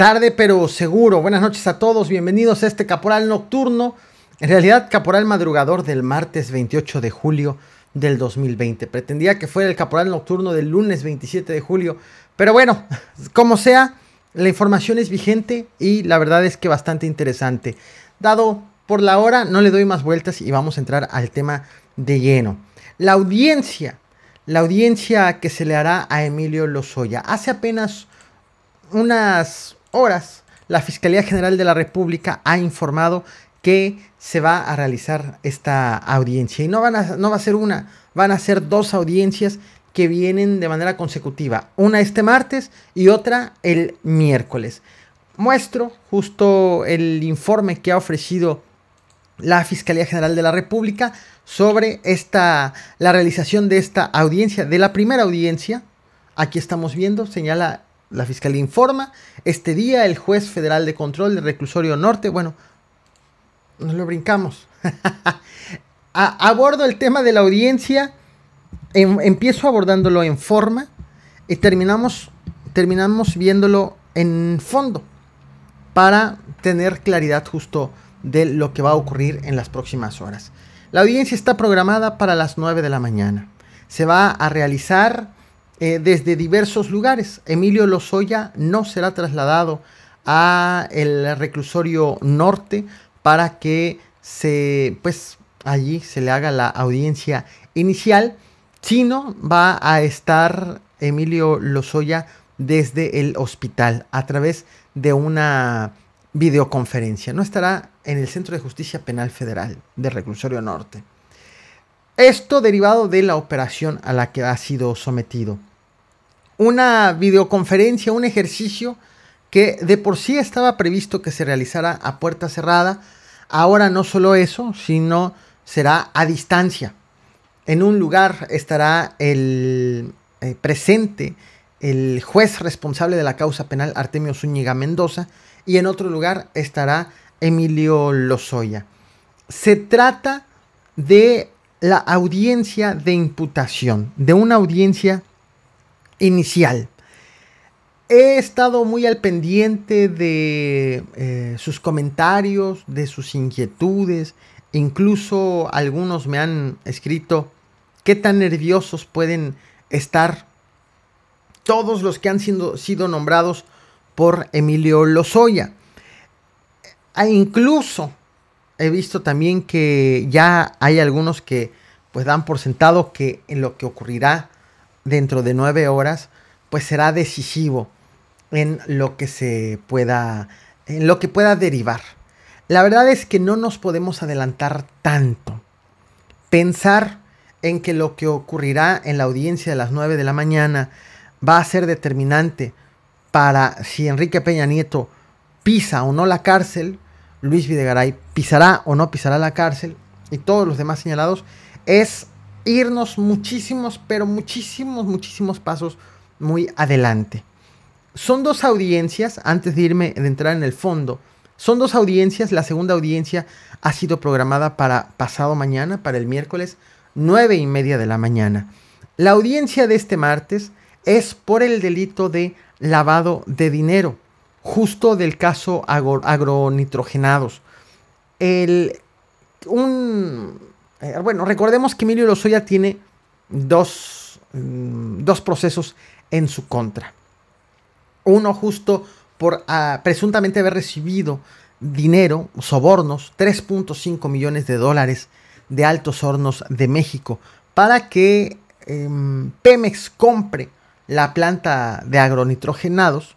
Tarde pero seguro. Buenas noches a todos. Bienvenidos a este Caporal Nocturno. En realidad, Caporal Madrugador del martes 28 de julio del 2020. Pretendía que fuera el Caporal Nocturno del lunes 27 de julio. Pero bueno, como sea, la información es vigente y la verdad es que bastante interesante. Dado por la hora, no le doy más vueltas y vamos a entrar al tema de lleno. La audiencia. La audiencia que se le hará a Emilio Lozoya. Hace apenas unas horas, la Fiscalía General de la República ha informado que se va a realizar esta audiencia. Y no, van a, no va a ser una, van a ser dos audiencias que vienen de manera consecutiva. Una este martes y otra el miércoles. Muestro justo el informe que ha ofrecido la Fiscalía General de la República sobre esta, la realización de esta audiencia, de la primera audiencia. Aquí estamos viendo, señala la fiscalía informa, este día el juez federal de control del reclusorio norte, bueno, nos lo brincamos. abordo el tema de la audiencia, em, empiezo abordándolo en forma y terminamos, terminamos viéndolo en fondo para tener claridad justo de lo que va a ocurrir en las próximas horas. La audiencia está programada para las 9 de la mañana. Se va a realizar eh, desde diversos lugares. Emilio Lozoya no será trasladado a el reclusorio norte para que se, pues, allí se le haga la audiencia inicial, sino va a estar Emilio Lozoya desde el hospital a través de una videoconferencia. No estará en el Centro de Justicia Penal Federal de Reclusorio Norte. Esto derivado de la operación a la que ha sido sometido una videoconferencia, un ejercicio que de por sí estaba previsto que se realizara a puerta cerrada. Ahora no solo eso, sino será a distancia. En un lugar estará el eh, presente el juez responsable de la causa penal Artemio Zúñiga Mendoza y en otro lugar estará Emilio Lozoya. Se trata de la audiencia de imputación, de una audiencia inicial. He estado muy al pendiente de eh, sus comentarios, de sus inquietudes, incluso algunos me han escrito qué tan nerviosos pueden estar todos los que han sido, nombrados por Emilio Lozoya. E incluso he visto también que ya hay algunos que pues dan por sentado que en lo que ocurrirá dentro de nueve horas, pues será decisivo en lo que se pueda, en lo que pueda derivar. La verdad es que no nos podemos adelantar tanto. Pensar en que lo que ocurrirá en la audiencia de las nueve de la mañana va a ser determinante para si Enrique Peña Nieto pisa o no la cárcel, Luis Videgaray pisará o no pisará la cárcel y todos los demás señalados es irnos muchísimos, pero muchísimos, muchísimos pasos muy adelante. Son dos audiencias, antes de irme, de entrar en el fondo, son dos audiencias, la segunda audiencia ha sido programada para pasado mañana, para el miércoles, nueve y media de la mañana. La audiencia de este martes es por el delito de lavado de dinero, justo del caso agro, agronitrogenados. El, un eh, bueno, recordemos que Emilio Lozoya tiene dos, mm, dos procesos en su contra. Uno justo por ah, presuntamente haber recibido dinero, sobornos, 3.5 millones de dólares de altos hornos de México para que em, Pemex compre la planta de agronitrogenados,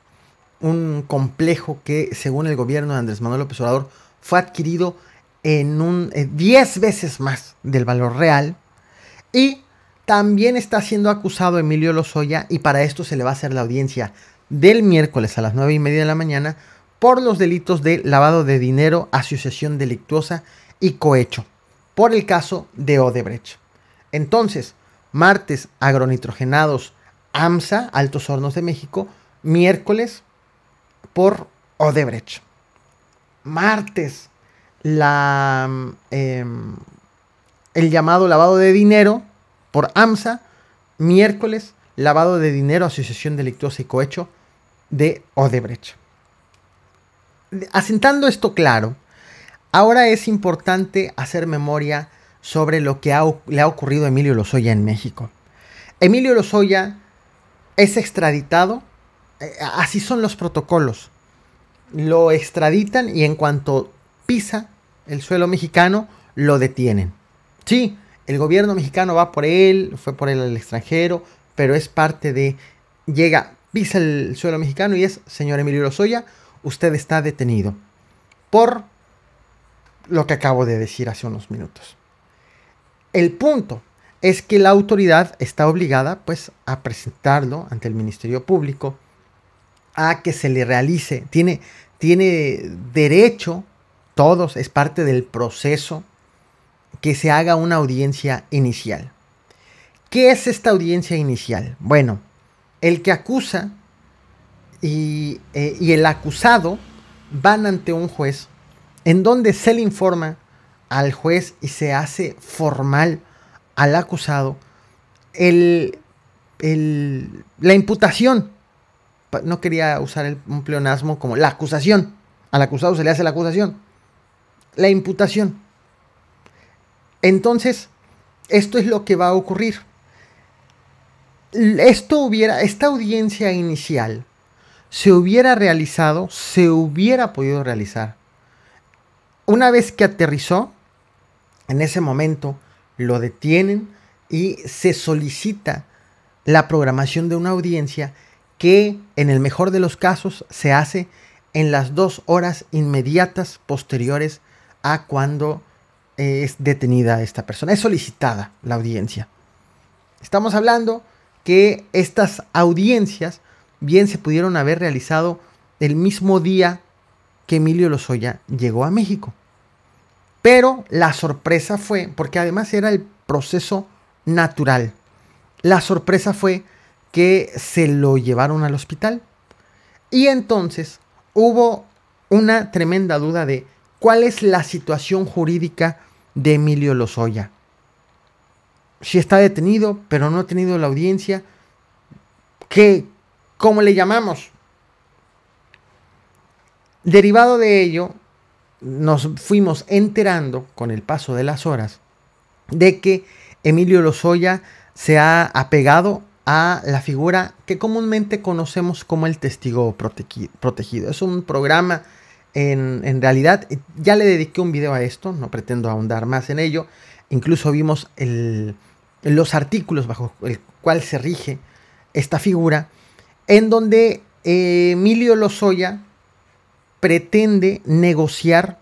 un complejo que según el gobierno de Andrés Manuel López Obrador fue adquirido en un 10 eh, veces más del valor real. Y también está siendo acusado Emilio Lozoya y para esto se le va a hacer la audiencia del miércoles a las 9 y media de la mañana por los delitos de lavado de dinero, asociación delictuosa y cohecho, por el caso de Odebrecht. Entonces, martes agronitrogenados AMSA, Altos Hornos de México, miércoles por Odebrecht. Martes la, em, el llamado lavado de dinero por AMSA, miércoles lavado de dinero, asociación delictuosa y cohecho de Odebrecht. Asentando esto claro, ahora es importante hacer memoria sobre lo que le ha ocurrido a Emilio Lozoya en México. Emilio Lozoya es extraditado, eh, así son los protocolos. Lo extraditan y en cuanto pisa el suelo mexicano, lo detienen. Sí, el gobierno mexicano va por él, fue por él al extranjero, pero es parte de, llega, pisa el suelo mexicano y es, señor Emilio Lozoya, usted está detenido por lo que acabo de decir hace unos minutos. El punto es que la autoridad está obligada pues a presentarlo ante el Ministerio Público, a que se le realice, tiene, tiene derecho todos, es parte del proceso que se haga una audiencia inicial. ¿Qué es esta audiencia inicial? Bueno, el que acusa y, eh, el acusado van ante un juez en donde se le informa al juez y se hace formal al acusado el, la imputación. No quería usar el, un pleonasmo como la acusación. Al acusado se le hace la acusación la imputación. Entonces, esto es lo que va a ocurrir. Esto hubiera, esta audiencia inicial se hubiera realizado, se hubiera podido realizar. Una vez que aterrizó, en ese momento lo detienen y se solicita la programación de una audiencia que en el mejor de los casos se hace en las dos horas inmediatas posteriores a cuando es detenida esta persona, es solicitada la audiencia. Estamos hablando que estas audiencias bien se pudieron haber realizado el mismo día que Emilio Lozoya llegó a México. Pero la sorpresa fue, porque además era el proceso natural, la sorpresa fue que se lo llevaron al hospital. Y entonces hubo una tremenda duda de cuál es la situación jurídica de Emilio Lozoya. Si está detenido, pero no ha tenido la audiencia, ¿cómo le llamamos? Derivado de ello, nos fuimos enterando con el paso de las horas de que Emilio Lozoya se ha apegado a la figura que comúnmente conocemos como el testigo protegido. Es un programa en, realidad, eh, ya le dediqué un video a esto, no pretendo ahondar más en ello. Incluso vimos los artículos bajo el cual se rige esta figura, en donde eh, Emilio Lozoya pretende negociar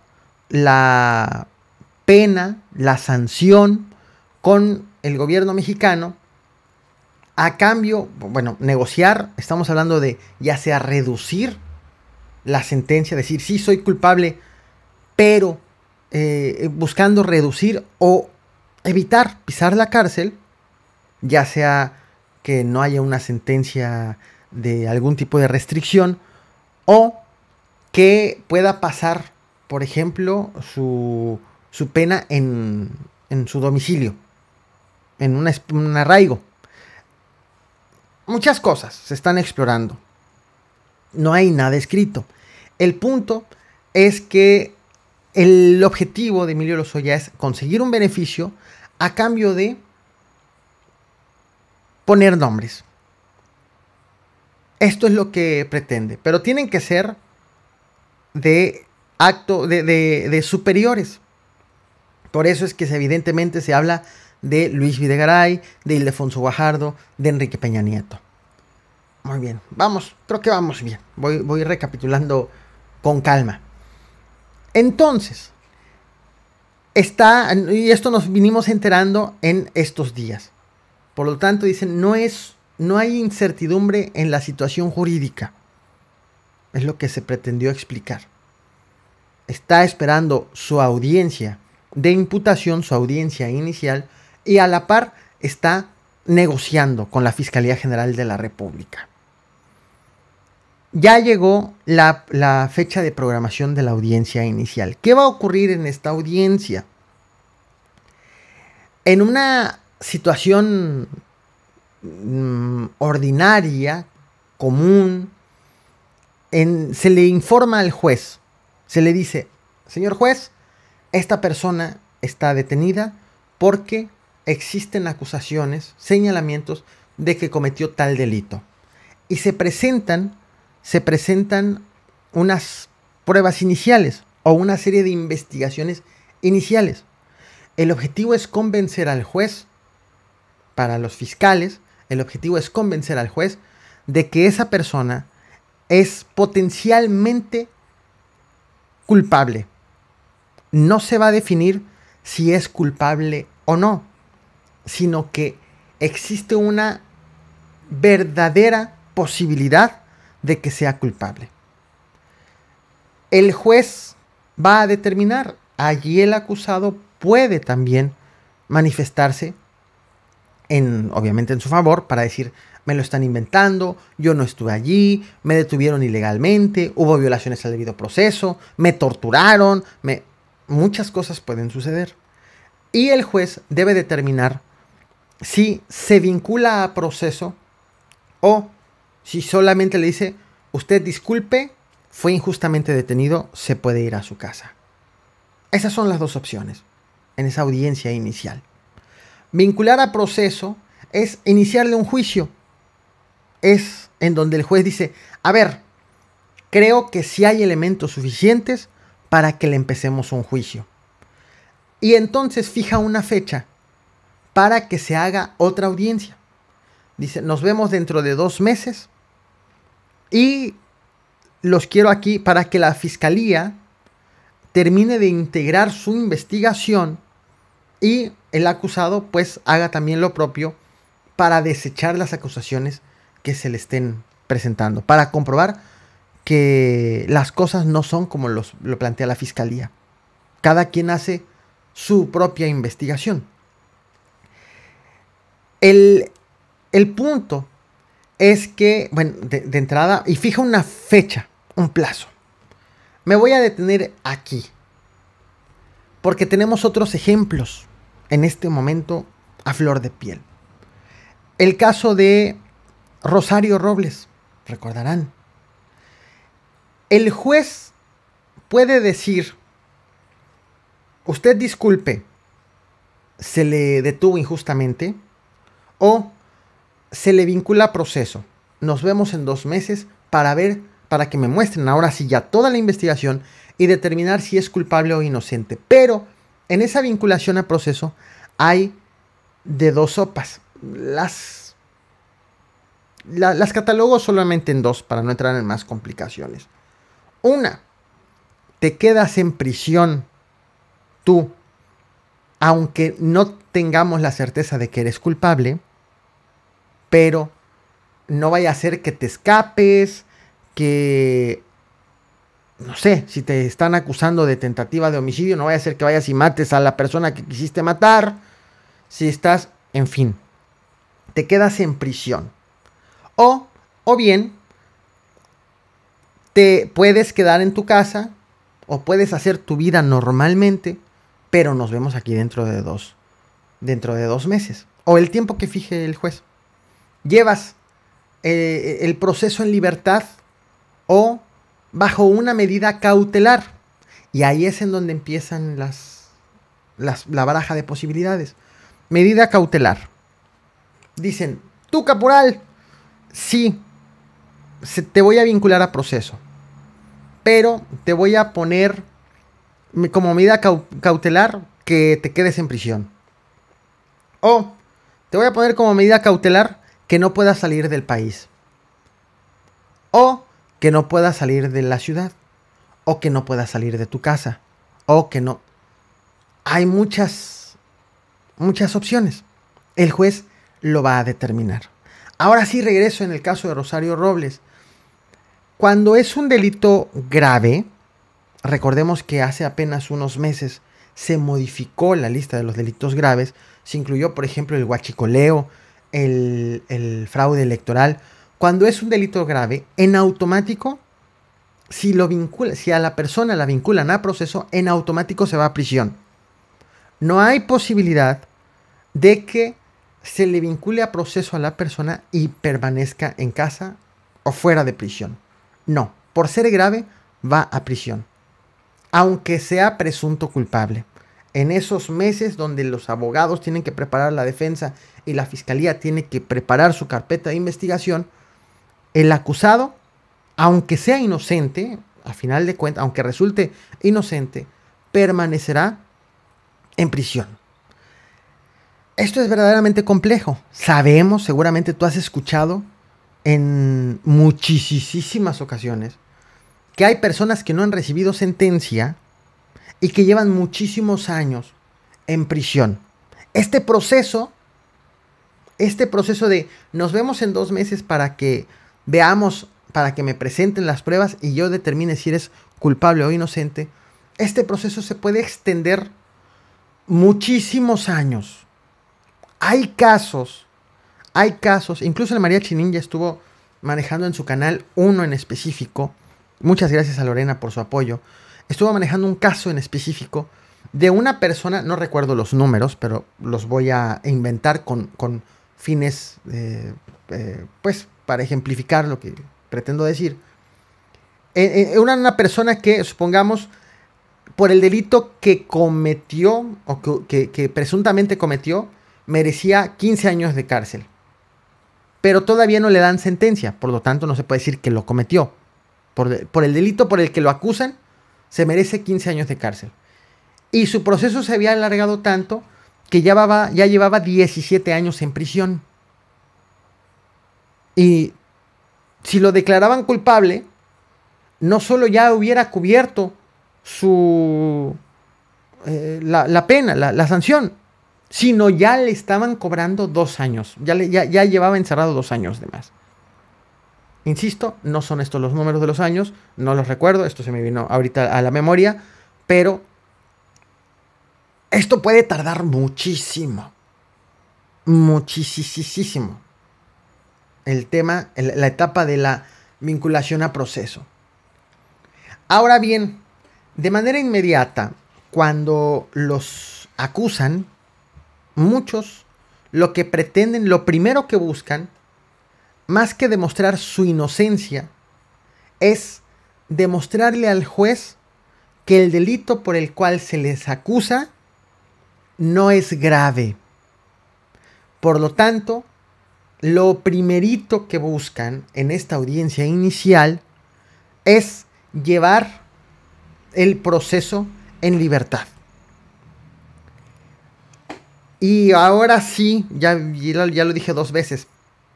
la pena, la sanción con el gobierno mexicano a cambio, bueno, negociar, estamos hablando de ya sea reducir la sentencia, decir, sí, soy culpable, pero eh, buscando reducir o evitar pisar la cárcel, ya sea que no haya una sentencia de algún tipo de restricción o que pueda pasar, por ejemplo, su, pena en, en, su domicilio, en una, un arraigo. Muchas cosas se están explorando. No hay nada escrito. El punto es que el objetivo de Emilio Lozoya es conseguir un beneficio a cambio de poner nombres. Esto es lo que pretende, pero tienen que ser de acto de, superiores. Por eso es que evidentemente se habla de Luis Videgaray, de Ildefonso Guajardo, de Enrique Peña Nieto. Muy bien, vamos, creo que vamos bien. Voy, voy recapitulando con calma. Entonces, está, y esto nos vinimos enterando en estos días. Por lo tanto, dicen, no es, no hay incertidumbre en la situación jurídica. Es lo que se pretendió explicar. Está esperando su audiencia de imputación, su audiencia inicial, y a la par está negociando con la Fiscalía General de la República ya llegó la, fecha de programación de la audiencia inicial. ¿Qué va a ocurrir en esta audiencia? En una situación mm, ordinaria, común, se le informa al juez, se le dice, señor juez, esta persona está detenida porque existen acusaciones, señalamientos de que cometió tal delito. Y se presentan se presentan unas pruebas iniciales o una serie de investigaciones iniciales. El objetivo es convencer al juez, para los fiscales, el objetivo es convencer al juez de que esa persona es potencialmente culpable. No se va a definir si es culpable o no, sino que existe una verdadera posibilidad de que sea culpable. El juez va a determinar, allí el acusado puede también manifestarse en, obviamente en su favor para decir, me lo están inventando, yo no estuve allí, me detuvieron ilegalmente, hubo violaciones al debido proceso, me torturaron, me... muchas cosas pueden suceder. Y el juez debe determinar si se vincula a proceso o si solamente le dice, usted disculpe, fue injustamente detenido, se puede ir a su casa. Esas son las dos opciones en esa audiencia inicial. Vincular a proceso es iniciarle un juicio. Es en donde el juez dice, a ver, creo que sí hay elementos suficientes para que le empecemos un juicio. Y entonces fija una fecha para que se haga otra audiencia. Dice, nos vemos dentro de dos meses y los quiero aquí para que la fiscalía termine de integrar su investigación y el acusado pues haga también lo propio para desechar las acusaciones que se le estén presentando, para comprobar que las cosas no son como lo plantea la fiscalía. Cada quien hace su propia investigación. El, el punto es que, bueno, de, de entrada, y fija una fecha, un plazo. Me voy a detener aquí, porque tenemos otros ejemplos en este momento a flor de piel. El caso de Rosario Robles, recordarán. El juez puede decir, usted disculpe, se le detuvo injustamente, o se le vincula a proceso. Nos vemos en dos meses para ver, para que me muestren ahora sí ya toda la investigación y determinar si es culpable o inocente. Pero en esa vinculación a proceso hay de dos sopas. Las, las catalogo solamente en dos para no entrar en más complicaciones. Una, te quedas en prisión tú, aunque no tengamos la certeza de que eres culpable pero no vaya a ser que te escapes, que, no sé, si te están acusando de tentativa de homicidio, no vaya a ser que vayas y mates a la persona que quisiste matar, si estás, en fin, te quedas en prisión. O, o bien, te puedes quedar en tu casa o puedes hacer tu vida normalmente, pero nos vemos aquí dentro de dos, dentro de dos meses o el tiempo que fije el juez llevas eh, el proceso en libertad o bajo una medida cautelar. Y ahí es en donde empiezan las, las, la baraja de posibilidades. Medida cautelar. Dicen, tú caporal, sí, se, te voy a vincular a proceso, pero te voy a poner como medida cautelar que te quedes en prisión. O te voy a poner como medida cautelar que no pueda salir del país. O que no pueda salir de la ciudad. O que no pueda salir de tu casa. O que no... Hay muchas, muchas opciones. El juez lo va a determinar. Ahora sí regreso en el caso de Rosario Robles. Cuando es un delito grave, recordemos que hace apenas unos meses se modificó la lista de los delitos graves, se incluyó por ejemplo el guachicoleo, el, fraude electoral, cuando es un delito grave, en automático, si, lo vincula, si a la persona la vinculan a proceso, en automático se va a prisión. No hay posibilidad de que se le vincule a proceso a la persona y permanezca en casa o fuera de prisión. No, por ser grave va a prisión, aunque sea presunto culpable en esos meses donde los abogados tienen que preparar la defensa y la fiscalía tiene que preparar su carpeta de investigación, el acusado, aunque sea inocente, a final de cuentas, aunque resulte inocente, permanecerá en prisión. Esto es verdaderamente complejo. Sabemos, seguramente tú has escuchado en muchísimas ocasiones, que hay personas que no han recibido sentencia y que llevan muchísimos años en prisión. Este proceso, este proceso de nos vemos en dos meses para que veamos, para que me presenten las pruebas y yo determine si eres culpable o inocente, este proceso se puede extender muchísimos años. Hay casos, hay casos, incluso el María Chinin ya estuvo manejando en su canal uno en específico. Muchas gracias a Lorena por su apoyo estuvo manejando un caso en específico de una persona, no recuerdo los números, pero los voy a inventar con, fines, eh, eh, pues, para ejemplificar lo que pretendo decir. Eh, una, persona que, supongamos, por el delito que cometió o que, presuntamente cometió, merecía 15 años de cárcel. Pero todavía no le dan sentencia, por lo tanto no se puede decir que lo cometió. por el delito por el que lo acusan, se merece 15 años de cárcel. Y su proceso se había alargado tanto que ya, ya llevaba 17 años en prisión. Y si lo declaraban culpable, no solo ya hubiera cubierto su eh, la, pena, la, sanción, sino ya le estaban cobrando dos años, ya, ya, ya llevaba encerrado dos años de más. Insisto, no son estos los números de los años, no los recuerdo, esto se me vino ahorita a la memoria, pero esto puede tardar muchísimo. Muchísimo. El tema, la etapa de la vinculación a proceso. Ahora bien, de manera inmediata, cuando los acusan, muchos lo que pretenden, lo primero que buscan más que demostrar su inocencia, es demostrarle al juez que el delito por el cual se les acusa no es grave. Por lo tanto, lo primerito que buscan en esta audiencia inicial es llevar el proceso en libertad. Y ahora sí, ya, ya, lo dije dos veces,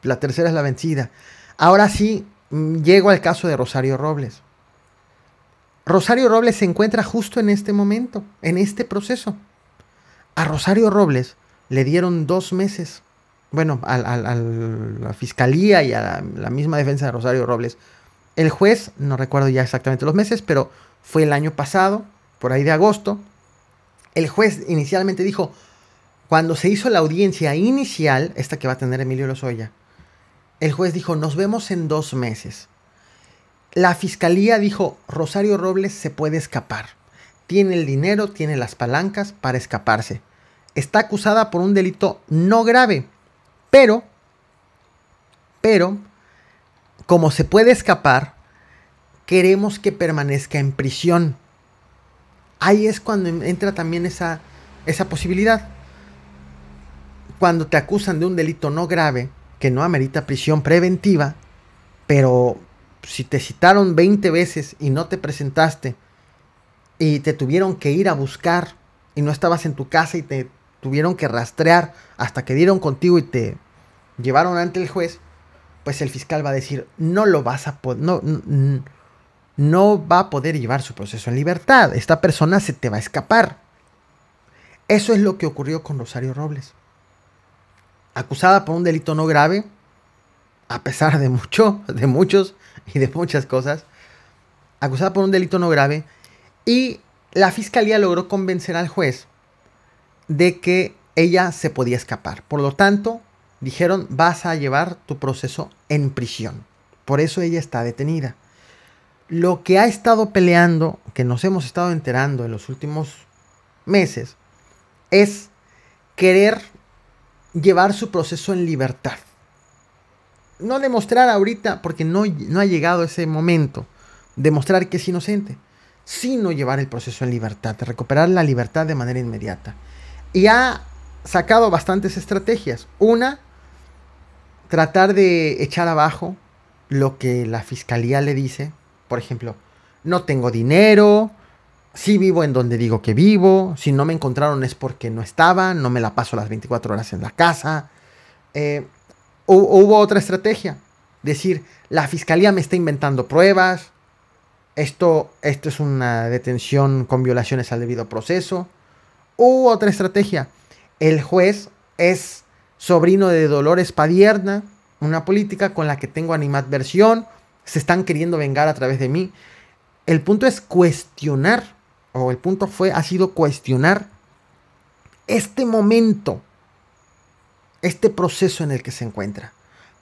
la tercera es la vencida. Ahora sí, mm, llego al caso de Rosario Robles. Rosario Robles se encuentra justo en este momento, en este proceso. A Rosario Robles le dieron dos meses. Bueno, a, la fiscalía y a la, la, misma defensa de Rosario Robles. El juez, no recuerdo ya exactamente los meses, pero fue el año pasado, por ahí de agosto. El juez inicialmente dijo, cuando se hizo la audiencia inicial, esta que va a tener Emilio Lozoya, el juez dijo, nos vemos en dos meses. La fiscalía dijo, Rosario Robles se puede escapar. Tiene el dinero, tiene las palancas para escaparse. Está acusada por un delito no grave, pero, pero, como se puede escapar, queremos que permanezca en prisión. Ahí es cuando entra también esa, esa posibilidad. Cuando te acusan de un delito no grave, que no amerita prisión preventiva, pero si te citaron 20 veces y no te presentaste y te tuvieron que ir a buscar y no estabas en tu casa y te tuvieron que rastrear hasta que dieron contigo y te llevaron ante el juez, pues el fiscal va a decir, no lo vas a poder, no, no va a poder llevar su proceso en libertad, esta persona se te va a escapar. Eso es lo que ocurrió con Rosario Robles acusada por un delito no grave, a pesar de mucho, de muchos y de muchas cosas, acusada por un delito no grave, y la fiscalía logró convencer al juez de que ella se podía escapar. Por lo tanto, dijeron, vas a llevar tu proceso en prisión. Por eso ella está detenida. Lo que ha estado peleando, que nos hemos estado enterando en los últimos meses, es querer llevar su proceso en libertad. No demostrar ahorita, porque no, no ha llegado ese momento, demostrar que es inocente, sino llevar el proceso en libertad, recuperar la libertad de manera inmediata. Y ha sacado bastantes estrategias. Una, tratar de echar abajo lo que la fiscalía le dice. Por ejemplo, no tengo dinero, si vivo en donde digo que vivo, si no me encontraron es porque no estaba, no me la paso las 24 horas en la casa. o, eh, hubo otra estrategia, decir, la fiscalía me está inventando pruebas, esto, esto es una detención con violaciones al debido proceso. Hubo otra estrategia, el juez es sobrino de Dolores Padierna, una política con la que tengo animadversión, se están queriendo vengar a través de mí. El punto es cuestionar o el punto fue, ha sido cuestionar este momento, este proceso en el que se encuentra,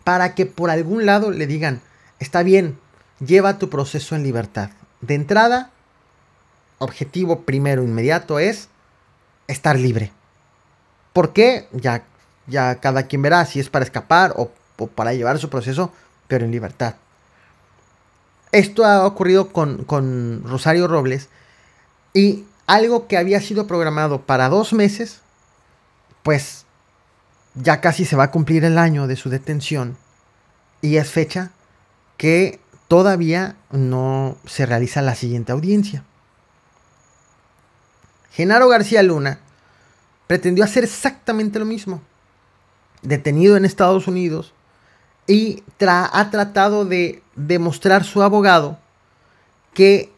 para que por algún lado le digan, está bien, lleva tu proceso en libertad. De entrada, objetivo primero inmediato es estar libre. ¿Por qué? Ya, ya cada quien verá si es para escapar o, para llevar su proceso, pero en libertad. Esto ha ocurrido con, con Rosario Robles, y algo que había sido programado para dos meses, pues ya casi se va a cumplir el año de su detención. Y es fecha que todavía no se realiza la siguiente audiencia. Genaro García Luna pretendió hacer exactamente lo mismo. Detenido en Estados Unidos y ha tratado de demostrar su abogado que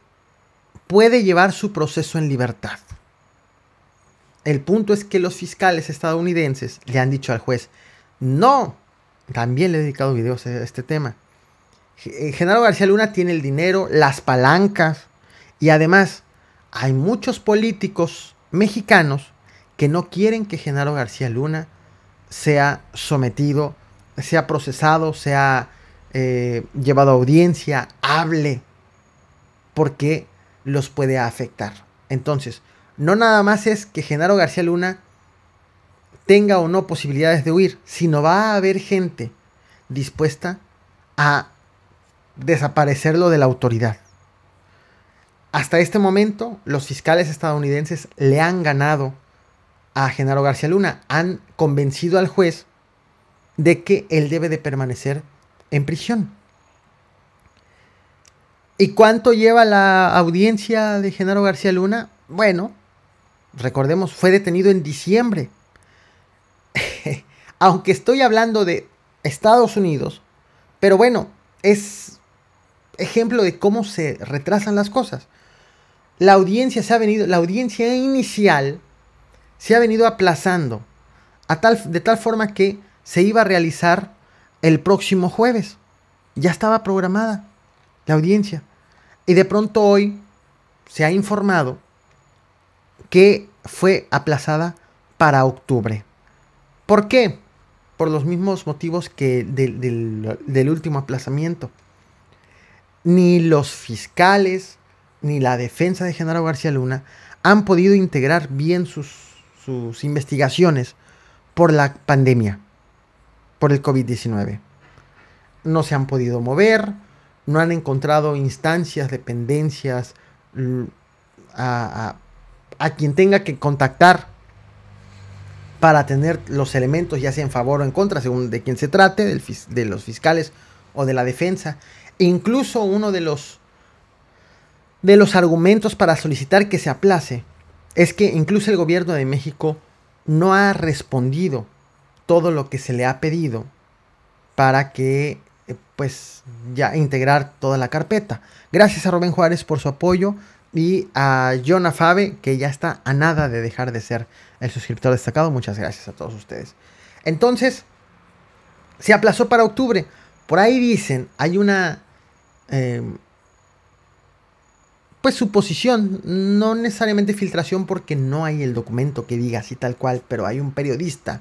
puede llevar su proceso en libertad. El punto es que los fiscales estadounidenses le han dicho al juez, no, también le he dedicado videos a este tema. Eh, Genaro García Luna tiene el dinero, las palancas y además hay muchos políticos mexicanos que no quieren que Genaro García Luna sea sometido, sea procesado, sea eh, llevado a audiencia, hable, porque los puede afectar. Entonces, no nada más es que Genaro García Luna tenga o no posibilidades de huir, sino va a haber gente dispuesta a desaparecerlo de la autoridad. Hasta este momento, los fiscales estadounidenses le han ganado a Genaro García Luna, han convencido al juez de que él debe de permanecer en prisión. ¿Y cuánto lleva la audiencia de Genaro García Luna? Bueno, recordemos, fue detenido en diciembre. Aunque estoy hablando de Estados Unidos, pero bueno, es ejemplo de cómo se retrasan las cosas. La audiencia se ha venido, la audiencia inicial se ha venido aplazando a tal, de tal forma que se iba a realizar el próximo jueves. Ya estaba programada la audiencia. Y de pronto hoy se ha informado que fue aplazada para octubre. ¿Por qué? Por los mismos motivos que del, último aplazamiento. Ni los fiscales, ni la defensa de Genaro García Luna han podido integrar bien sus, sus investigaciones por la pandemia, por el COVID-19. No se han podido mover, no han encontrado instancias, dependencias, mm, a, quien tenga que contactar para tener los elementos, ya sea en favor o en contra, según de quién se trate, de los fiscales o de la defensa. E incluso uno de los, de los argumentos para solicitar que se aplace es que incluso el gobierno de México no ha respondido todo lo que se le ha pedido para que pues ya integrar toda la carpeta. Gracias a Rubén Juárez por su apoyo y a Jonah Fabe que ya está a nada de dejar de ser el suscriptor destacado. Muchas gracias a todos ustedes. Entonces, se aplazó para octubre. Por ahí dicen, hay una... Eh, pues suposición, no necesariamente filtración porque no hay el documento que diga así tal cual, pero hay un periodista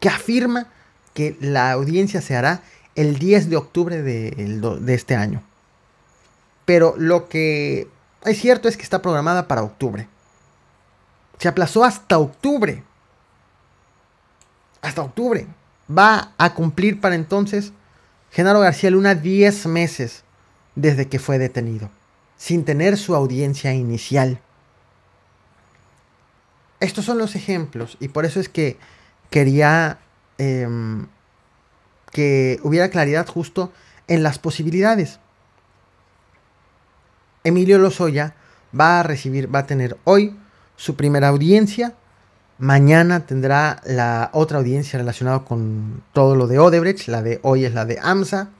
que afirma que la audiencia se hará el 10 de octubre de, este año. Pero lo que es cierto es que está programada para octubre. Se aplazó hasta octubre. Hasta octubre. Va a cumplir para entonces Genaro García Luna 10 meses desde que fue detenido, sin tener su audiencia inicial. Estos son los ejemplos y por eso es que quería em, que hubiera claridad justo en las posibilidades. Emilio Lozoya va a recibir, va a tener hoy su primera audiencia, mañana tendrá la otra audiencia relacionada con todo lo de Odebrecht, la de hoy es la de AMSA,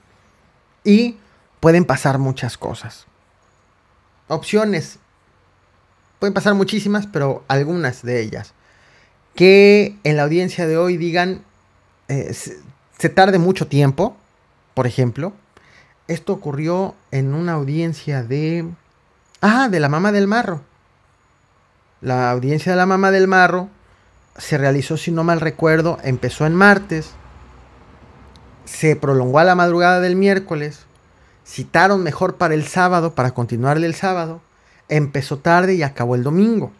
y pueden pasar muchas cosas. Opciones, pueden pasar muchísimas, pero algunas de ellas. Que en la audiencia de hoy digan, eh, se tarde mucho tiempo, por ejemplo. Esto ocurrió en una audiencia de... Ah, de la mamá del marro. La audiencia de la mamá del marro se realizó, si no mal recuerdo, empezó en martes, se prolongó a la madrugada del miércoles, citaron mejor para el sábado, para continuarle el sábado, empezó tarde y acabó el domingo.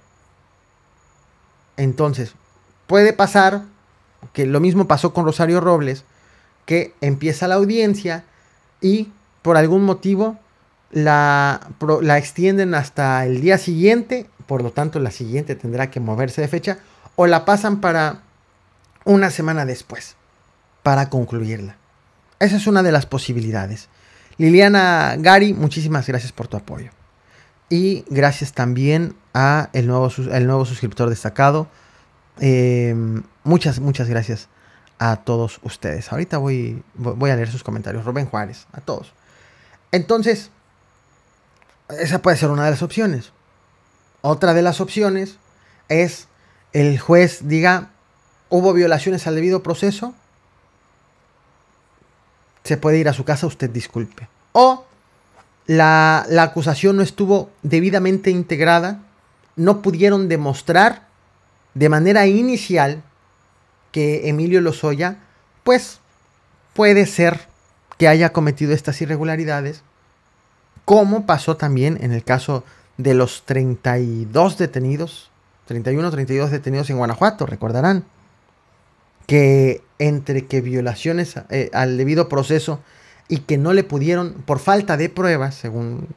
Entonces, puede pasar que lo mismo pasó con Rosario Robles, que empieza la audiencia y por algún motivo la, extienden hasta el día siguiente, por lo tanto la siguiente tendrá que moverse de fecha, o la pasan para una semana después, para concluirla. Esa es una de las posibilidades. Liliana Gary, muchísimas gracias por tu apoyo. Y gracias también a el nuevo suscriptor destacado, Em, muchas, muchas gracias a todos ustedes. Ahorita voy, voy a leer sus comentarios. Rubén Juárez, a todos. Entonces, esa puede ser una de las opciones. Otra de las opciones es el juez diga, hubo violaciones al debido proceso, se puede ir a su casa, usted disculpe. O la, la acusación no estuvo debidamente integrada, no pudieron demostrar de manera inicial que Emilio Lozoya, pues puede ser que haya cometido estas irregularidades, como pasó también en el caso de los 32 detenidos, 31, 32 detenidos en Guanajuato, recordarán, que entre que violaciones eh, al debido proceso y que no le pudieron, por falta de pruebas, según,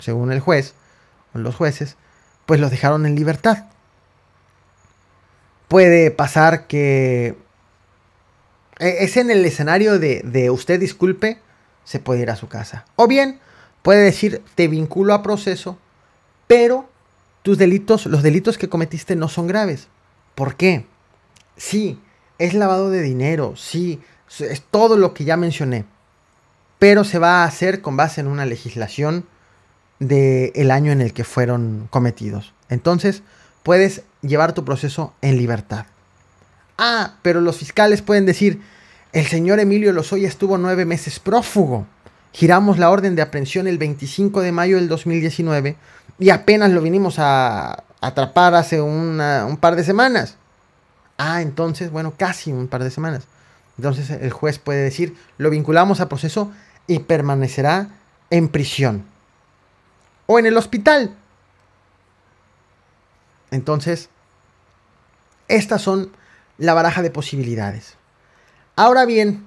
según el juez, los jueces, pues los dejaron en libertad puede pasar que... E-, es en el escenario de, usted disculpe, se puede ir a su casa. O bien puede decir, te vinculo a proceso, pero tus delitos, los delitos que cometiste no son graves. ¿Por qué? Sí, es lavado de dinero, sí, es todo lo que ya mencioné, pero se va a hacer con base en una legislación del año en el que fueron cometidos. Entonces, puedes llevar tu proceso en libertad. Ah, pero los fiscales pueden decir, el señor Emilio Lozoya estuvo nueve meses prófugo. Giramos la orden de aprehensión el 25 de mayo del 2019 y apenas lo vinimos a atrapar hace un par de semanas. Ah, entonces, bueno, casi un par de semanas. Entonces el juez puede decir, lo vinculamos a proceso y permanecerá en prisión. O en el hospital. Entonces, estas son la baraja de posibilidades. Ahora bien,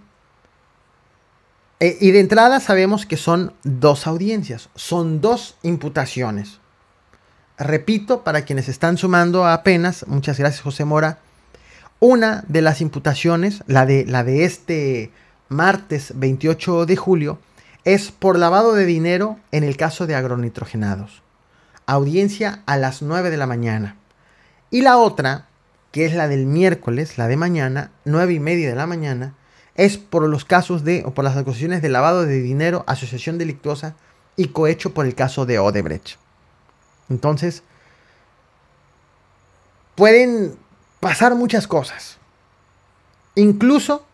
eh, y de entrada sabemos que son dos audiencias, son dos imputaciones. Repito, para quienes están sumando apenas, muchas gracias José Mora, una de las imputaciones, la de, la de este martes 28 de julio, es por lavado de dinero en el caso de agronitrogenados audiencia a las 9 de la mañana. Y la otra, que es la del miércoles, la de mañana, 9 y media de la mañana, es por los casos de o por las acusaciones de lavado de dinero, asociación delictuosa y cohecho por el caso de Odebrecht. Entonces, pueden pasar muchas cosas. Incluso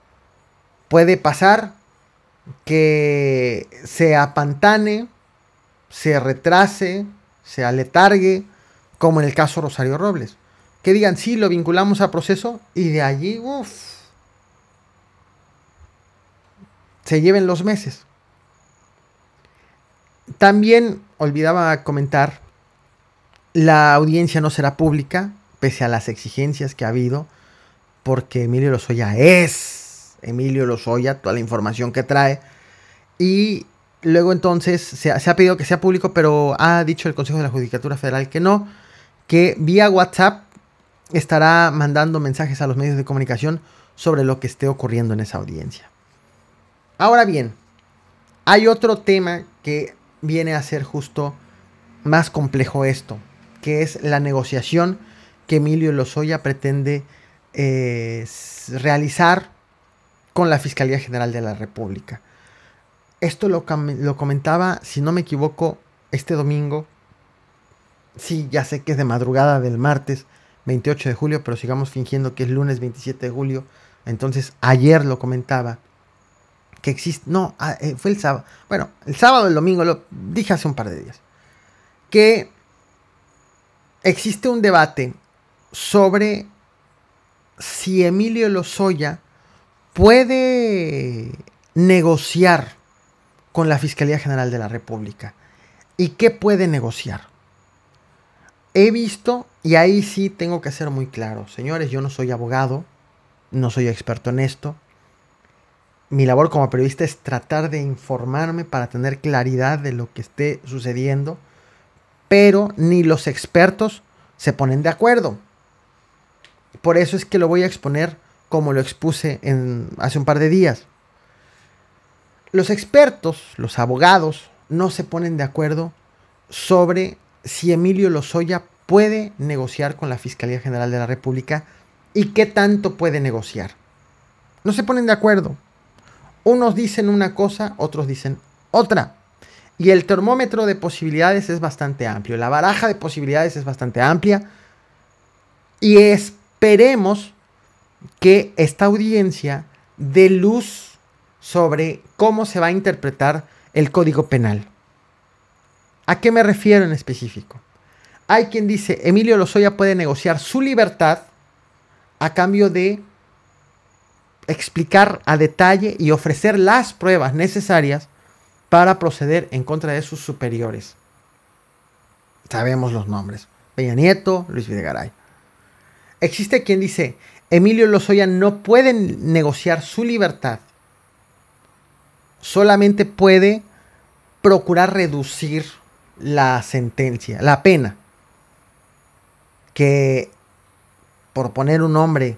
puede pasar que se apantane, se retrase se aletargue, como en el caso Rosario Robles. Que digan, sí, lo vinculamos a proceso y de allí, uff, se lleven los meses. También olvidaba comentar, la audiencia no será pública, pese a las exigencias que ha habido, porque Emilio Lozoya es Emilio Lozoya, toda la información que trae, y Luego entonces se ha, pedido que sea público, pero ha dicho el Consejo de la Judicatura Federal que no, que vía WhatsApp estará mandando mensajes a los medios de comunicación sobre lo que esté ocurriendo en esa audiencia. Ahora bien, hay otro tema que viene a ser justo más complejo esto, que es la negociación que Emilio Lozoya pretende eh, realizar con la Fiscalía General de la República. Esto lo, lo comentaba, si no me equivoco, este domingo. Sí, ya sé que es de madrugada del martes 28 de julio, pero sigamos fingiendo que es lunes 27 de julio. Entonces, ayer lo comentaba que existe. No, ah, eh, fue el sábado. Bueno, el sábado, el domingo, lo dije hace un par de días. Que existe un debate sobre si Emilio Lozoya puede negociar con la Fiscalía General de la República. ¿Y qué puede negociar? He visto, y ahí sí tengo que ser muy claro, señores, yo no soy abogado, no soy experto en esto. Mi labor como periodista es tratar de informarme para tener claridad de lo que esté sucediendo, pero ni los expertos se ponen de acuerdo. Por eso es que lo voy a exponer como lo expuse hace un par de días. Los expertos, los abogados, no se ponen de acuerdo sobre si Emilio Lozoya puede negociar con la Fiscalía General de la República y qué tanto puede negociar. No se ponen de acuerdo. Unos dicen una cosa, otros dicen otra. Y el termómetro de posibilidades es bastante amplio. La baraja de posibilidades es bastante amplia. Y esperemos que esta audiencia dé luz sobre cómo se va a interpretar el Código Penal. ¿A qué me refiero en específico? Hay quien dice, Emilio Lozoya puede negociar su libertad a cambio de explicar a detalle y ofrecer las pruebas necesarias para proceder en contra de sus superiores. Sabemos los nombres. Peña Nieto, Luis Videgaray. Existe quien dice, Emilio Lozoya no puede negociar su libertad solamente puede procurar reducir la sentencia, la pena. Que, por poner un nombre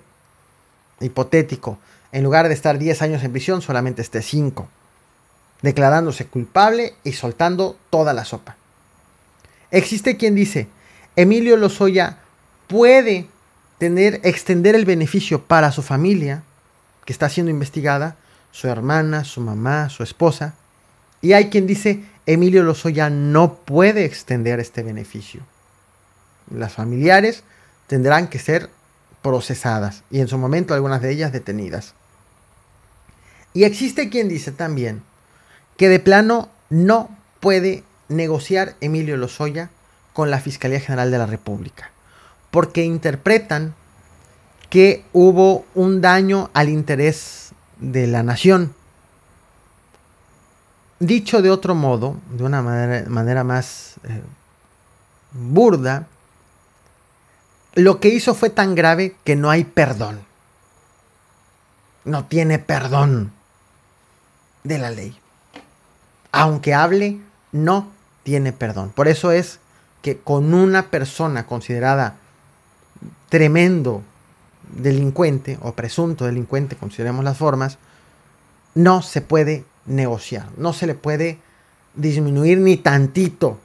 hipotético, en lugar de estar 10 años en prisión, solamente esté 5, declarándose culpable y soltando toda la sopa. Existe quien dice, Emilio Lozoya puede tener, extender el beneficio para su familia, que está siendo investigada, su hermana, su mamá, su esposa. Y hay quien dice, Emilio Lozoya no puede extender este beneficio. Las familiares tendrán que ser procesadas y en su momento algunas de ellas detenidas. Y existe quien dice también que de plano no puede negociar Emilio Lozoya con la Fiscalía General de la República, porque interpretan que hubo un daño al interés de la nación. Dicho de otro modo, de una manera, más eh, burda, lo que hizo fue tan grave que no hay perdón. No tiene perdón de la ley. Aunque hable, no tiene perdón. Por eso es que con una persona considerada tremendo delincuente o presunto delincuente, consideremos las formas, no se puede negociar, no se le puede disminuir ni tantito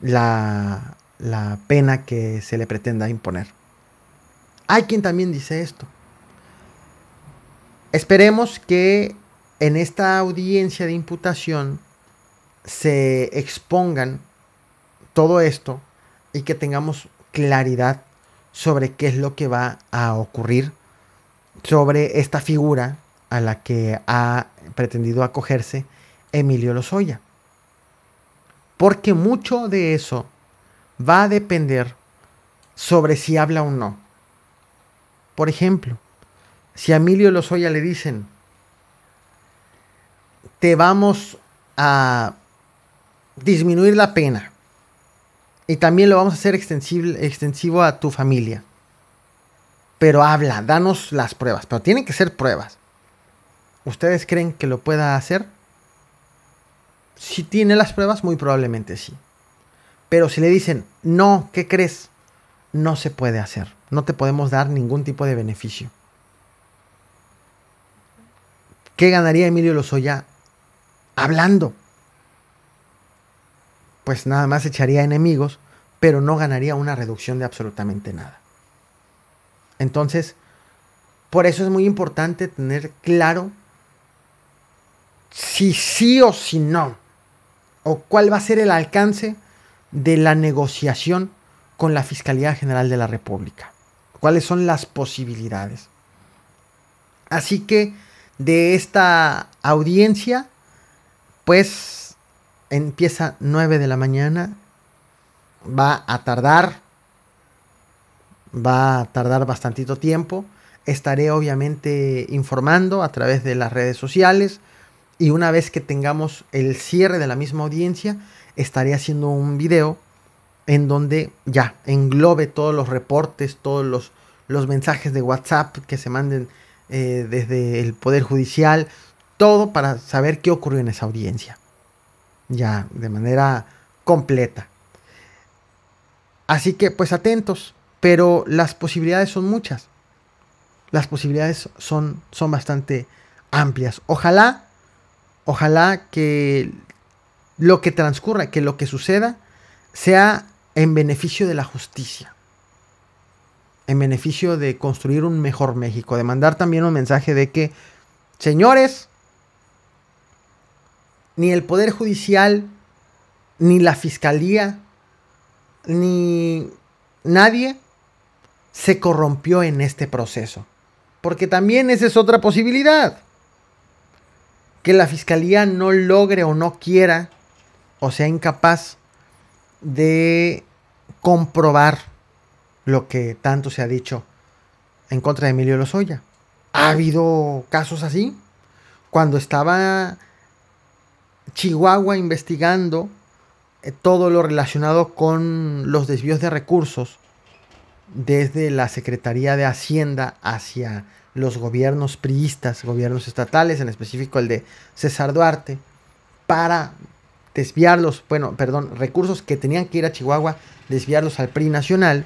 la, pena que se le pretenda imponer. Hay quien también dice esto. Esperemos que en esta audiencia de imputación se expongan todo esto y que tengamos claridad sobre qué es lo que va a ocurrir sobre esta figura a la que ha pretendido acogerse Emilio Lozoya. Porque mucho de eso va a depender sobre si habla o no. Por ejemplo, si a Emilio Lozoya le dicen, te vamos a disminuir la pena y también lo vamos a hacer extensivo a tu familia. Pero habla, danos las pruebas. Pero tienen que ser pruebas. ¿Ustedes creen que lo pueda hacer? Si tiene las pruebas, muy probablemente sí. Pero si le dicen, no, ¿qué crees? No se puede hacer. No te podemos dar ningún tipo de beneficio. ¿Qué ganaría Emilio Lozoya hablando? pues nada más echaría enemigos, pero no ganaría una reducción de absolutamente nada. Entonces, por eso es muy importante tener claro si sí o si no, o cuál va a ser el alcance de la negociación con la Fiscalía General de la República. ¿Cuáles son las posibilidades? Así que de esta audiencia, pues empieza 9 de la mañana, va a tardar, va a tardar bastantito tiempo. Estaré obviamente informando a través de las redes sociales y una vez que tengamos el cierre de la misma audiencia, estaré haciendo un video en donde ya englobe todos los reportes, todos los, los mensajes de WhatsApp que se manden eh, desde el Poder Judicial, todo para saber qué ocurrió en esa audiencia ya de manera completa. Así que pues atentos, pero las posibilidades son muchas. Las posibilidades son, son bastante amplias. Ojalá, ojalá que lo que transcurra, que lo que suceda, sea en beneficio de la justicia, en beneficio de construir un mejor México, de mandar también un mensaje de que, señores, ni el Poder Judicial, ni la Fiscalía, ni nadie se corrompió en este proceso. Porque también esa es otra posibilidad. Que la Fiscalía no logre o no quiera o sea incapaz de comprobar lo que tanto se ha dicho en contra de Emilio Lozoya. Ha habido casos así. Cuando estaba Chihuahua investigando eh, todo lo relacionado con los desvíos de recursos desde la Secretaría de Hacienda hacia los gobiernos priistas, gobiernos estatales, en específico el de César Duarte, para desviarlos, bueno, perdón, recursos que tenían que ir a Chihuahua, desviarlos al PRI nacional,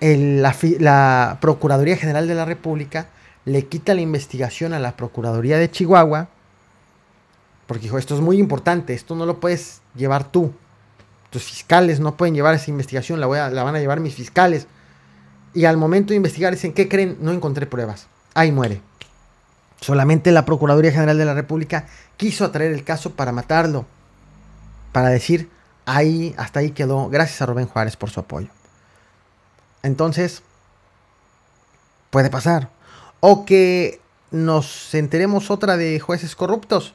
la Procuraduría General de la República le quita la investigación a la Procuraduría de Chihuahua, porque dijo, esto es muy importante, esto no lo puedes llevar tú. Tus fiscales no pueden llevar esa investigación, la, la van a llevar mis fiscales. Y al momento de investigar dicen, ¿qué creen? No encontré pruebas. Ahí muere. Solamente la Procuraduría General de la República quiso atraer el caso para matarlo. Para decir, ahí, hasta ahí quedó. Gracias a Rubén Juárez por su apoyo. Entonces, puede pasar. O que nos enteremos otra de jueces corruptos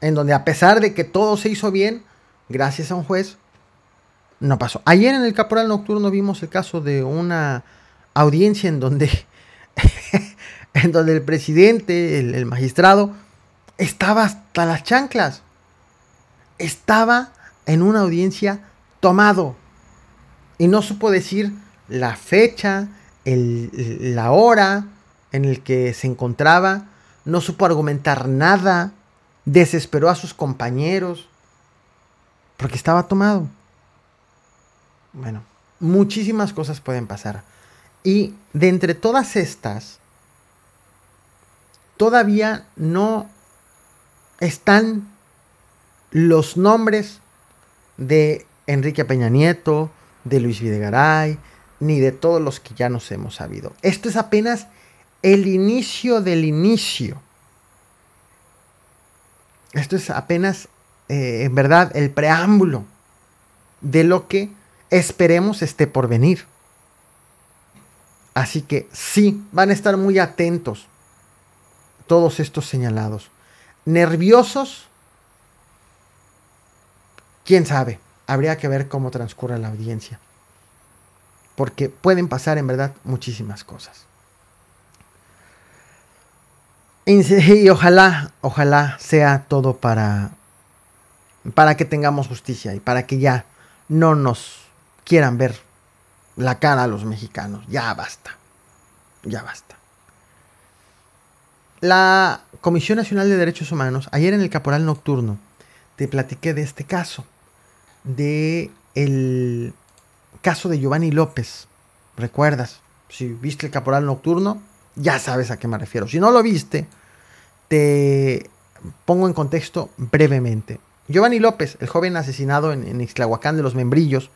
en donde a pesar de que todo se hizo bien, gracias a un juez, no pasó. Ayer en el Caporal Nocturno vimos el caso de una audiencia en donde, en donde el presidente, el, magistrado, estaba hasta las chanclas. Estaba en una audiencia tomado. Y no supo decir la fecha, la hora en el que se encontraba. No supo argumentar nada desesperó a sus compañeros porque estaba tomado. Bueno, muchísimas cosas pueden pasar. Y de entre todas estas, todavía no están los nombres de Enrique Peña Nieto, de Luis Videgaray, ni de todos los que ya nos hemos sabido. Esto es apenas el inicio del inicio. Esto es apenas, eh, en verdad, el preámbulo de lo que esperemos esté por venir. Así que sí, van a estar muy atentos todos estos señalados. Nerviosos, quién sabe, habría que ver cómo transcurre la audiencia. Porque pueden pasar en verdad muchísimas cosas. Y ojalá, ojalá sea todo para, para que tengamos justicia y para que ya no nos quieran ver la cara a los mexicanos. Ya basta. Ya basta. La Comisión Nacional de Derechos Humanos, ayer en el Caporal Nocturno, te platiqué de este caso, de el caso de Giovanni López. ¿Recuerdas? Si viste el Caporal Nocturno, ya sabes a qué me refiero. Si no lo viste, te pongo en contexto brevemente. Giovanni López, el joven asesinado en, en de los Membrillos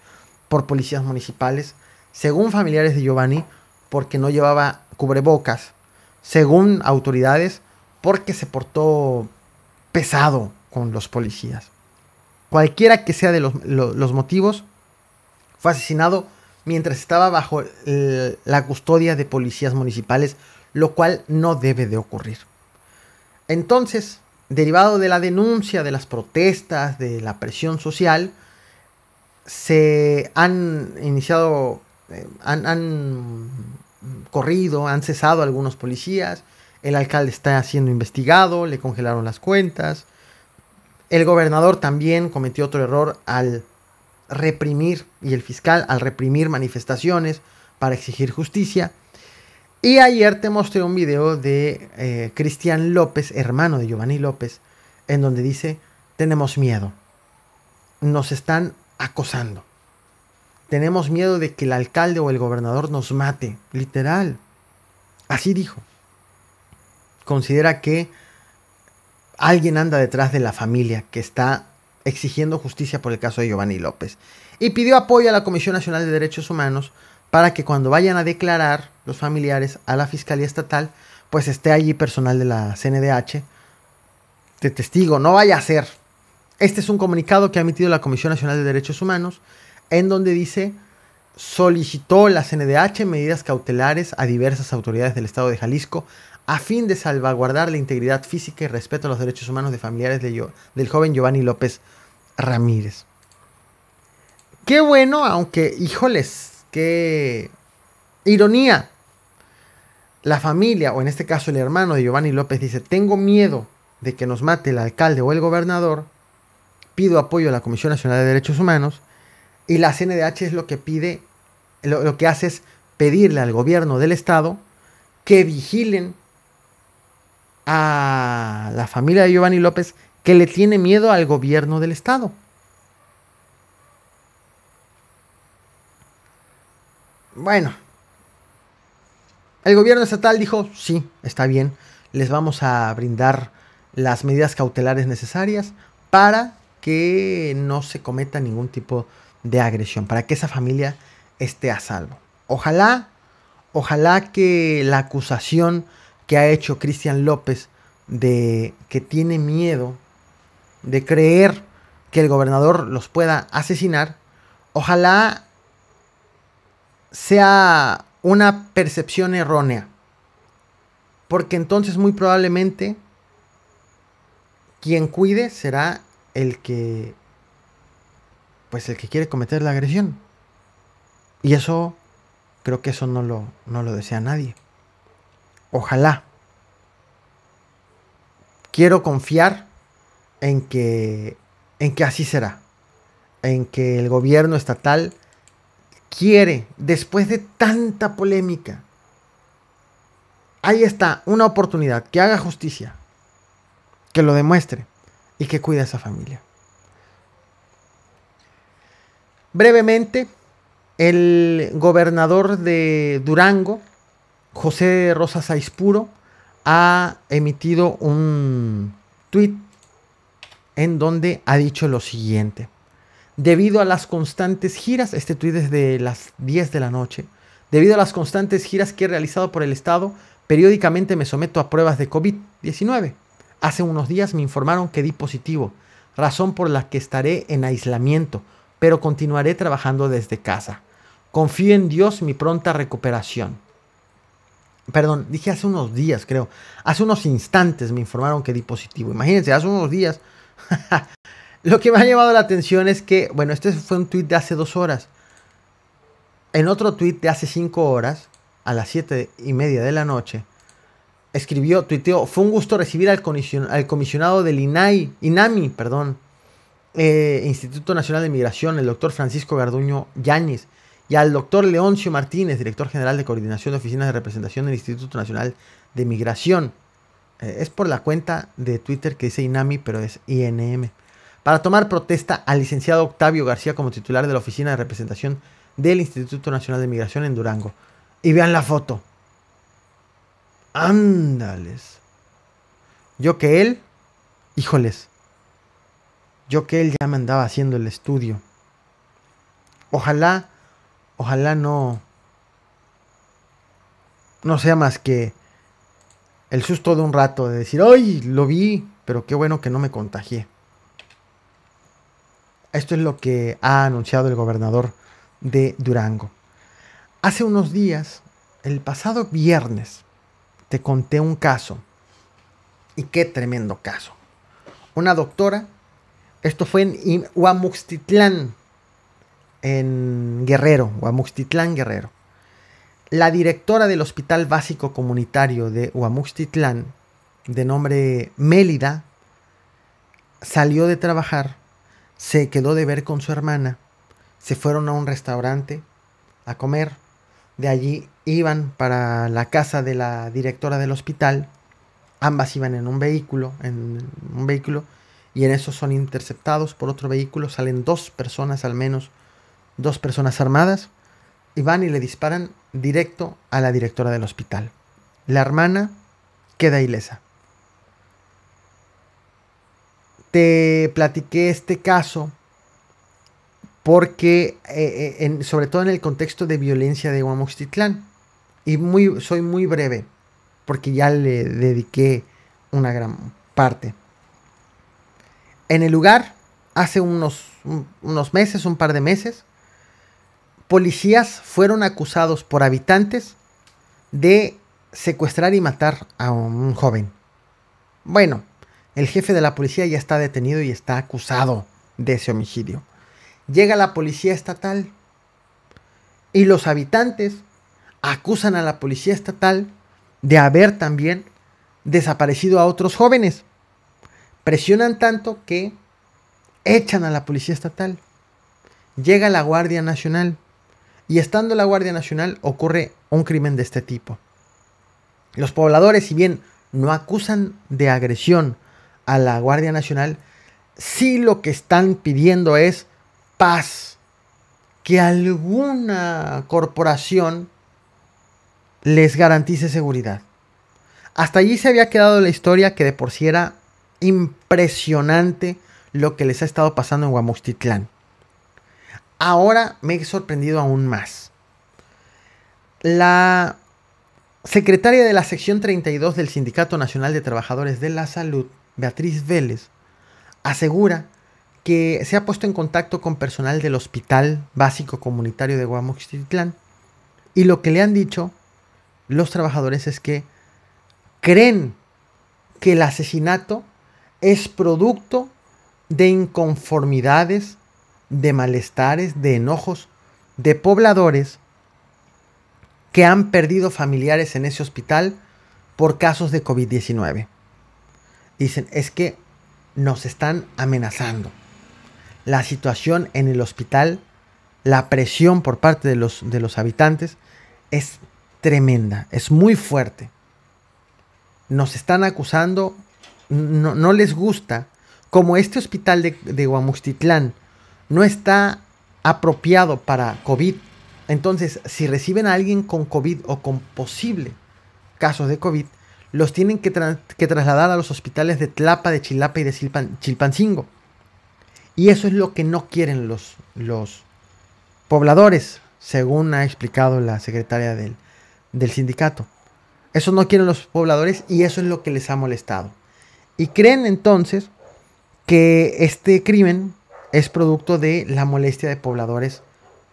por policías municipales, según familiares de Giovanni, porque no llevaba cubrebocas, según autoridades, porque se portó pesado con los policías. Cualquiera que sea de los motivos, fue asesinado mientras estaba bajo eh, la custodia de policías municipales, lo cual no debe de ocurrir. Entonces, derivado de la denuncia, de las protestas, de la presión social, se han iniciado, eh, han, corrido, han cesado algunos policías, el alcalde está siendo investigado, le congelaron las cuentas, el gobernador también cometió otro error al reprimir, y el fiscal al reprimir manifestaciones para exigir justicia. Y ayer te mostré un video de eh, Cristian López, hermano de Giovanni López, en donde dice, tenemos miedo, nos están acosando, tenemos miedo de que el alcalde o el gobernador nos mate, literal. Así dijo. Considera que alguien anda detrás de la familia que está exigiendo justicia por el caso de Giovanni López. Y pidió apoyo a la Comisión Nacional de Derechos Humanos para que cuando vayan a declarar los familiares a la Fiscalía Estatal, pues esté allí personal de la CNDH de testigo, no vaya a ser. Este es un comunicado que ha emitido la Comisión Nacional de Derechos Humanos, en donde dice, solicitó la CNDH medidas cautelares a diversas autoridades del Estado de Jalisco a fin de salvaguardar la integridad física y respeto a los derechos humanos de familiares de del joven Giovanni López Ramírez. Qué bueno, aunque, híjoles, qué ironía. La familia, o en este caso el hermano de Giovanni López, dice, tengo miedo de que nos mate el alcalde o el gobernador, pido apoyo a la Comisión Nacional de Derechos Humanos, y la CNDH es lo que pide, lo, lo que hace es pedirle al gobierno del Estado que vigilen a la familia de Giovanni López que le tiene miedo al gobierno del Estado. Bueno, el gobierno estatal dijo, sí, está bien, les vamos a brindar las medidas cautelares necesarias para que no se cometa ningún tipo de agresión, para que esa familia esté a salvo. Ojalá, ojalá que la acusación que ha hecho Cristian López de que tiene miedo de creer que el gobernador los pueda asesinar, ojalá sea una percepción errónea. Porque entonces muy probablemente quien cuide será el que pues el que quiere cometer la agresión. Y eso creo que eso no lo no lo desea nadie. Ojalá. Quiero confiar en que, en que así será. En que el gobierno estatal quiere, después de tanta polémica, ahí está una oportunidad que haga justicia, que lo demuestre y que cuide a esa familia. Brevemente, el gobernador de Durango, José Rosa Puro ha emitido un tuit en donde ha dicho lo siguiente. Debido a las constantes giras, este tuit desde las 10 de la noche, debido a las constantes giras que he realizado por el Estado, periódicamente me someto a pruebas de COVID-19. Hace unos días me informaron que di positivo, razón por la que estaré en aislamiento, pero continuaré trabajando desde casa. Confío en Dios mi pronta recuperación. Perdón, dije hace unos días, creo. Hace unos instantes me informaron que di positivo. Imagínense, hace unos días. Lo que me ha llamado la atención es que, bueno, este fue un tuit de hace dos horas. En otro tweet de hace cinco horas, a las siete y media de la noche, escribió, tuiteó, fue un gusto recibir al, comisionado del INAI, INAMI, perdón, eh, Instituto Nacional de Migración, el doctor Francisco Garduño Yáñez y al doctor Leoncio Martínez, director general de coordinación de oficinas de representación del Instituto Nacional de Migración. Eh, es por la cuenta de Twitter que dice INAMI, pero es INM. Para tomar protesta al licenciado Octavio García como titular de la oficina de representación del Instituto Nacional de Migración en Durango. Y vean la foto. Ándales. Yo que él, híjoles, yo que él ya me andaba haciendo el estudio. Ojalá Ojalá no. No sea más que el susto de un rato de decir, ¡ay! Lo vi, pero qué bueno que no me contagié. Esto es lo que ha anunciado el gobernador de Durango. Hace unos días, el pasado viernes, te conté un caso. Y qué tremendo caso. Una doctora, esto fue en Huamuxtitlán, en Guerrero, Huamuxtitlán, Guerrero. La directora del Hospital Básico Comunitario de Huamuxtitlán, de nombre Mélida, salió de trabajar, se quedó de ver con su hermana, se fueron a un restaurante a comer, de allí iban para la casa de la directora del hospital, ambas iban en un vehículo, en un vehículo, y en eso son interceptados por otro vehículo, salen dos personas al menos dos personas armadas y van y le disparan directo a la directora del hospital. La hermana queda ilesa. Te platiqué este caso porque, eh, eh, sobre todo en el contexto de violencia de Huamoxtitlán, y muy, soy muy breve, porque ya le dediqué una gran parte. En el lugar, hace unos, unos meses, un par de meses, policías fueron acusados por habitantes de secuestrar y matar a un joven. Bueno, el jefe de la policía ya está detenido y está acusado de ese homicidio. Llega la policía estatal y los habitantes acusan a la policía estatal de haber también desaparecido a otros jóvenes. Presionan tanto que echan a la policía estatal. Llega la Guardia Nacional y estando en la Guardia Nacional ocurre un crimen de este tipo. Los pobladores, si bien no acusan de agresión a la Guardia Nacional, sí lo que están pidiendo es paz. Que alguna corporación les garantice seguridad. Hasta allí se había quedado la historia que de por sí era impresionante lo que les ha estado pasando en Huamuctitlán ahora me he sorprendido aún más. La secretaria de la sección 32 del Sindicato Nacional de Trabajadores de la Salud, Beatriz Vélez, asegura que se ha puesto en contacto con personal del Hospital Básico Comunitario de Guamuxitlán. y lo que le han dicho los trabajadores es que creen que el asesinato es producto de inconformidades de malestares, de enojos, de pobladores que han perdido familiares en ese hospital por casos de COVID-19. Dicen, es que nos están amenazando. La situación en el hospital, la presión por parte de los, de los habitantes es tremenda, es muy fuerte. Nos están acusando, no, les gusta, como este hospital de, de Guamuxtitlán no está apropiado para COVID. Entonces, si reciben a alguien con COVID o con posible casos de COVID, los tienen que, trasladar a los hospitales de Tlapa, de Chilapa y de Chilpan Chilpancingo. Y eso es lo que no quieren los, los pobladores, según ha explicado la secretaria del, del sindicato. Eso no quieren los pobladores y eso es lo que les ha molestado. Y creen entonces que este crimen es producto de la molestia de pobladores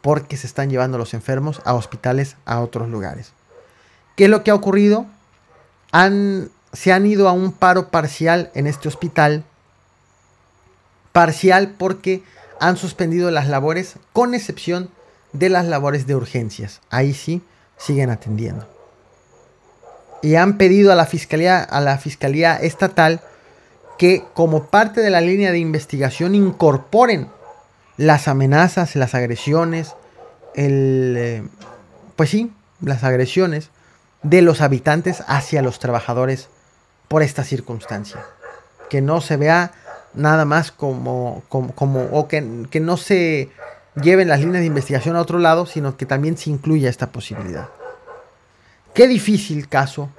porque se están llevando los enfermos a hospitales a otros lugares. ¿Qué es lo que ha ocurrido? Han, se han ido a un paro parcial en este hospital. Parcial porque han suspendido las labores con excepción de las labores de urgencias. Ahí sí siguen atendiendo. Y han pedido a la fiscalía, a la fiscalía estatal que como parte de la línea de investigación incorporen las amenazas, las agresiones, el, eh, pues sí, las agresiones de los habitantes hacia los trabajadores por esta circunstancia. Que no se vea nada más como, como, o que, no se lleven las líneas de investigación a otro lado, sino que también se incluya esta posibilidad. Qué difícil caso,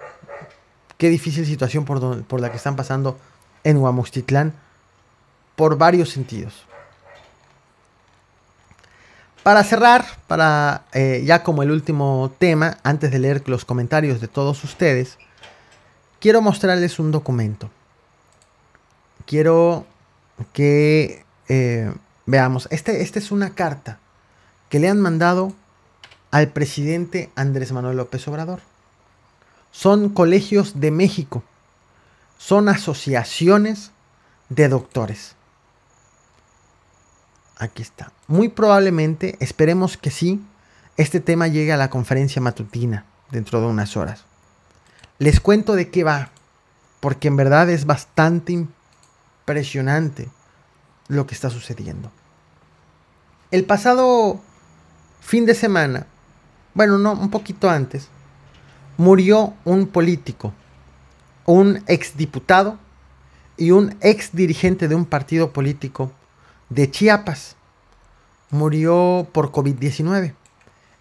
qué difícil situación por, por la que están pasando en Huamuxtitlán por varios sentidos. Para cerrar, para eh, ya como el último tema, antes de leer los comentarios de todos ustedes, quiero mostrarles un documento. Quiero que eh, veamos. Este, esta es una carta que le han mandado al presidente Andrés Manuel López Obrador. Son colegios de México son asociaciones de doctores. Aquí está. Muy probablemente, esperemos que sí, este tema llegue a la conferencia matutina dentro de unas horas. Les cuento de qué va, porque en verdad es bastante impresionante lo que está sucediendo. El pasado fin de semana, bueno, no, un poquito antes, murió un político un exdiputado y un ex dirigente de un partido político de Chiapas. Murió por COVID-19,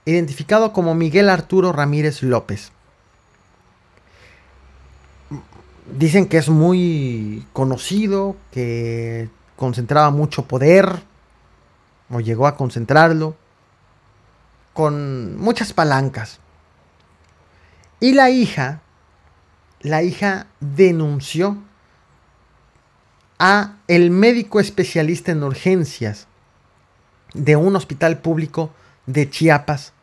identificado como Miguel Arturo Ramírez López. Dicen que es muy conocido, que concentraba mucho poder, o llegó a concentrarlo, con muchas palancas. Y la hija la hija denunció a el médico especialista en urgencias de un hospital público de Chiapas.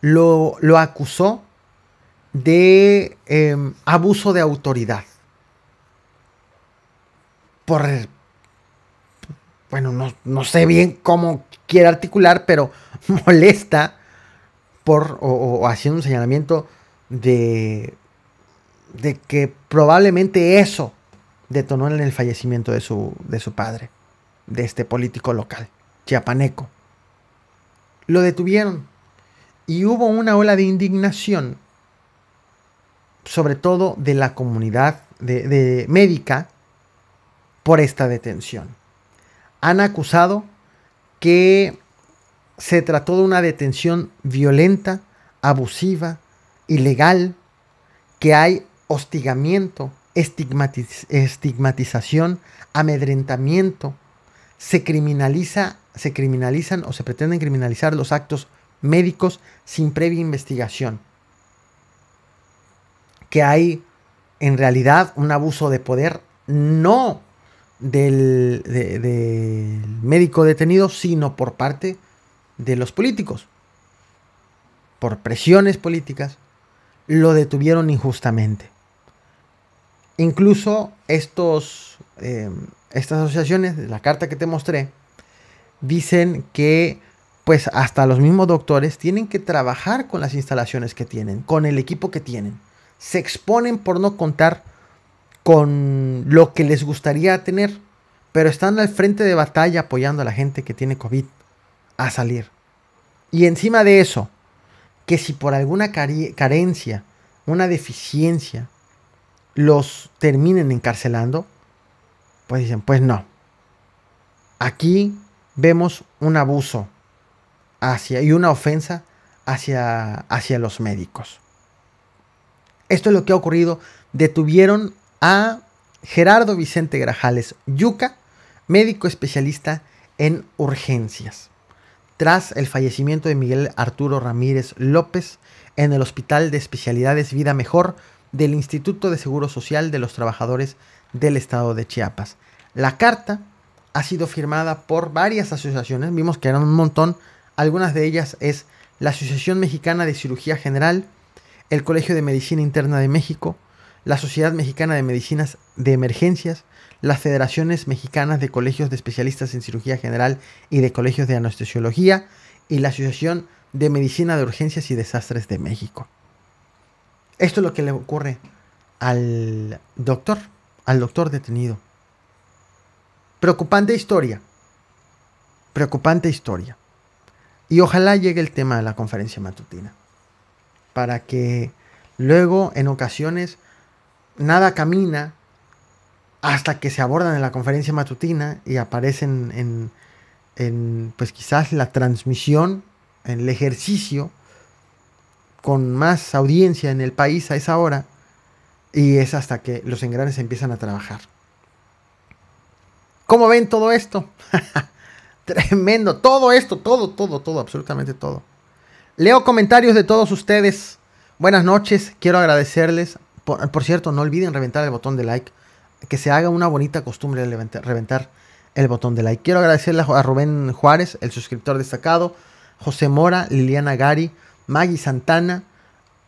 Lo, lo acusó de em, abuso de autoridad. Por, bueno, no, sé bien cómo quiere articular, pero molesta por, o haciendo un señalamiento de de que probablemente eso detonó en el fallecimiento de su, de su padre, de este político local, chiapaneco. Lo detuvieron y hubo una ola de indignación, sobre todo de la comunidad de, médica, por esta detención. Han acusado que se trató de una detención violenta, abusiva, ilegal, que hay hostigamiento, estigmatización, amedrentamiento. Se, criminaliza, se criminalizan o se pretenden criminalizar los actos médicos sin previa investigación. Que hay en realidad un abuso de poder, no del médico detenido, sino por parte de los políticos. Por presiones políticas, lo detuvieron injustamente. Incluso estos, em, estas asociaciones, la carta que te mostré, dicen que pues hasta los mismos doctores tienen que trabajar con las instalaciones que tienen, con el equipo que tienen. Se exponen por no contar con lo que les gustaría tener, pero están al frente de batalla apoyando a la gente que tiene COVID a salir. Y encima de eso, que si por alguna carencia, una deficiencia, los terminen encarcelando, pues dicen, pues no. Aquí vemos un abuso hacia y una ofensa hacia, hacia los médicos. Esto es lo que ha ocurrido. Detuvieron a Gerardo Vicente Grajales Yuca, médico especialista en urgencias, tras el fallecimiento de Miguel Arturo Ramírez López en el Hospital de Especialidades Vida Mejor del Instituto de Seguro Social de los Trabajadores del Estado de Chiapas. La carta ha sido firmada por varias asociaciones, vimos que eran un montón, algunas de ellas es la Asociación Mexicana de Cirugía General, el Colegio de Medicina Interna de México, la Sociedad Mexicana de Medicinas de Emergencias, las Federaciones Mexicanas de Colegios de Especialistas en Cirugía General y de Colegios de Anestesiología y la Asociación de Medicina de Urgencias y Desastres de México. Esto es lo que le ocurre al doctor, al doctor detenido. Preocupante historia. Preocupante historia. Y ojalá llegue el tema de la conferencia matutina. Para que luego, en ocasiones, nada camina hasta que se abordan en la conferencia matutina y aparecen en, en pues quizás la transmisión, en el ejercicio con más audiencia en el país a esa hora y es hasta que los engranes empiezan a trabajar. ¿Cómo ven todo esto? Tremendo, todo esto, todo, todo, todo, absolutamente todo. Leo comentarios de todos ustedes. Buenas noches, quiero agradecerles. Por, cierto, no olviden reventar el botón de like. Que se haga una bonita costumbre de reventar, el botón de like. Quiero agradecerle a Rubén Juárez, el suscriptor destacado, José Mora, Liliana Gari, Maggie Santana,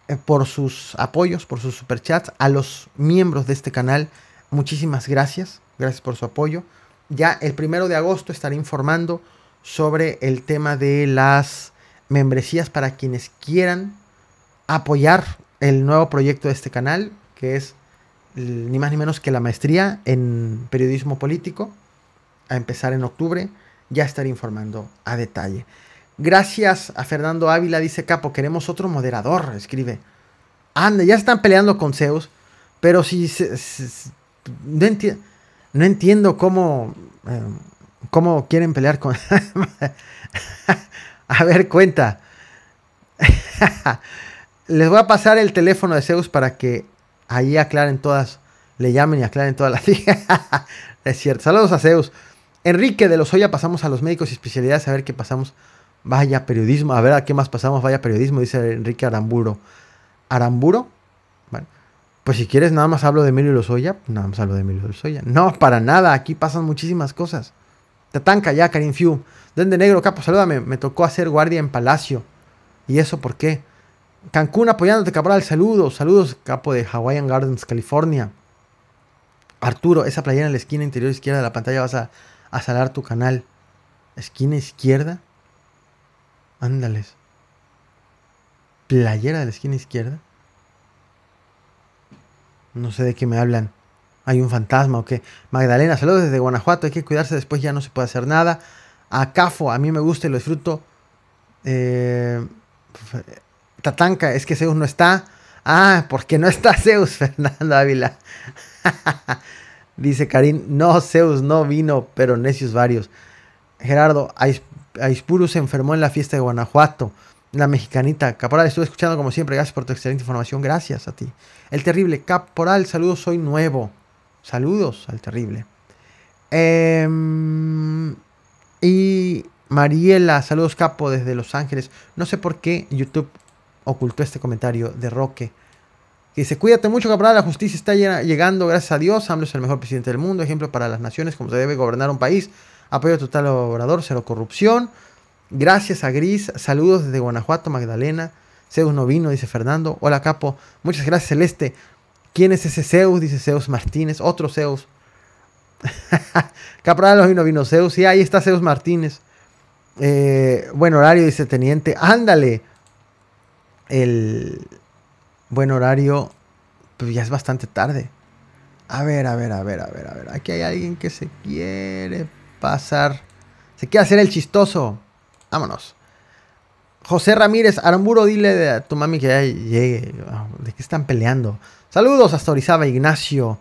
eh, por sus apoyos, por sus superchats, a los miembros de este canal, muchísimas gracias, gracias por su apoyo. Ya el primero de agosto estaré informando sobre el tema de las membresías para quienes quieran apoyar el nuevo proyecto de este canal, que es ni más ni menos que la maestría en periodismo político, a empezar en octubre, ya estaré informando a detalle. Gracias a Fernando Ávila, dice Capo, queremos otro moderador, escribe. Ande, ya están peleando con Zeus, pero si... Se, no, entiendo cómo... Eh, ¿Cómo quieren pelear con...? a ver, cuenta. Les voy a pasar el teléfono de Zeus para que ahí aclaren todas, le llamen y aclaren todas las... es cierto. Saludos a Zeus. Enrique de los ya pasamos a los médicos y especialidades a ver qué pasamos Vaya periodismo. A ver, ¿a qué más pasamos? Vaya periodismo, dice Enrique Aramburo. ¿Aramburo? pues si quieres, nada más hablo de Emilio Lozoya. Pues nada más hablo de Emilio Lozoya. No, para nada. Aquí pasan muchísimas cosas. tanca ya, Karim Fiu. Dende Negro, capo, salúdame. Me tocó hacer guardia en Palacio. ¿Y eso por qué? Cancún apoyándote, cabral. Saludos, saludos, capo de Hawaiian Gardens, California. Arturo, esa playera en la esquina interior izquierda de la pantalla vas a, a salar tu canal. ¿Esquina izquierda? Ándales. Playera de la esquina izquierda. No sé de qué me hablan. Hay un fantasma o qué. Magdalena, saludos desde Guanajuato. Hay que cuidarse después, ya no se puede hacer nada. A a mí me gusta y lo disfruto. Eh, Tatanka, es que Zeus no está. Ah, porque no está Zeus, Fernando Ávila. Dice Karim, no, Zeus no vino, pero necios varios. Gerardo, hay Aispuru se enfermó en la fiesta de Guanajuato. La mexicanita. Caporal, estuve escuchando como siempre. Gracias por tu excelente información. Gracias a ti. El terrible. Caporal, saludos, soy nuevo. Saludos al terrible. Em, y Mariela, saludos capo desde Los Ángeles. No sé por qué YouTube ocultó este comentario de Roque. Que dice, cuídate mucho, caporal, la justicia está llegando, gracias a Dios. AMLO es el mejor presidente del mundo, ejemplo para las naciones, como se debe gobernar un país. Apoyo total a cero corrupción. Gracias a Gris. Saludos desde Guanajuato, Magdalena. Zeus no vino, dice Fernando. Hola, capo. Muchas gracias, Celeste. ¿Quién es ese Zeus? Dice Zeus Martínez. Otro Zeus. los vino, vino Zeus. Y ahí está Zeus Martínez. Eh, buen horario, dice Teniente. Ándale. El buen horario. Pues ya es bastante tarde. A ver, a ver, a ver, a ver, a ver. Aquí hay alguien que se quiere pasar. Se quiere hacer el chistoso. Vámonos. José Ramírez, Aramburo, dile a tu mami que ya llegue. ¿De qué están peleando? Saludos hasta Orizaba, Ignacio.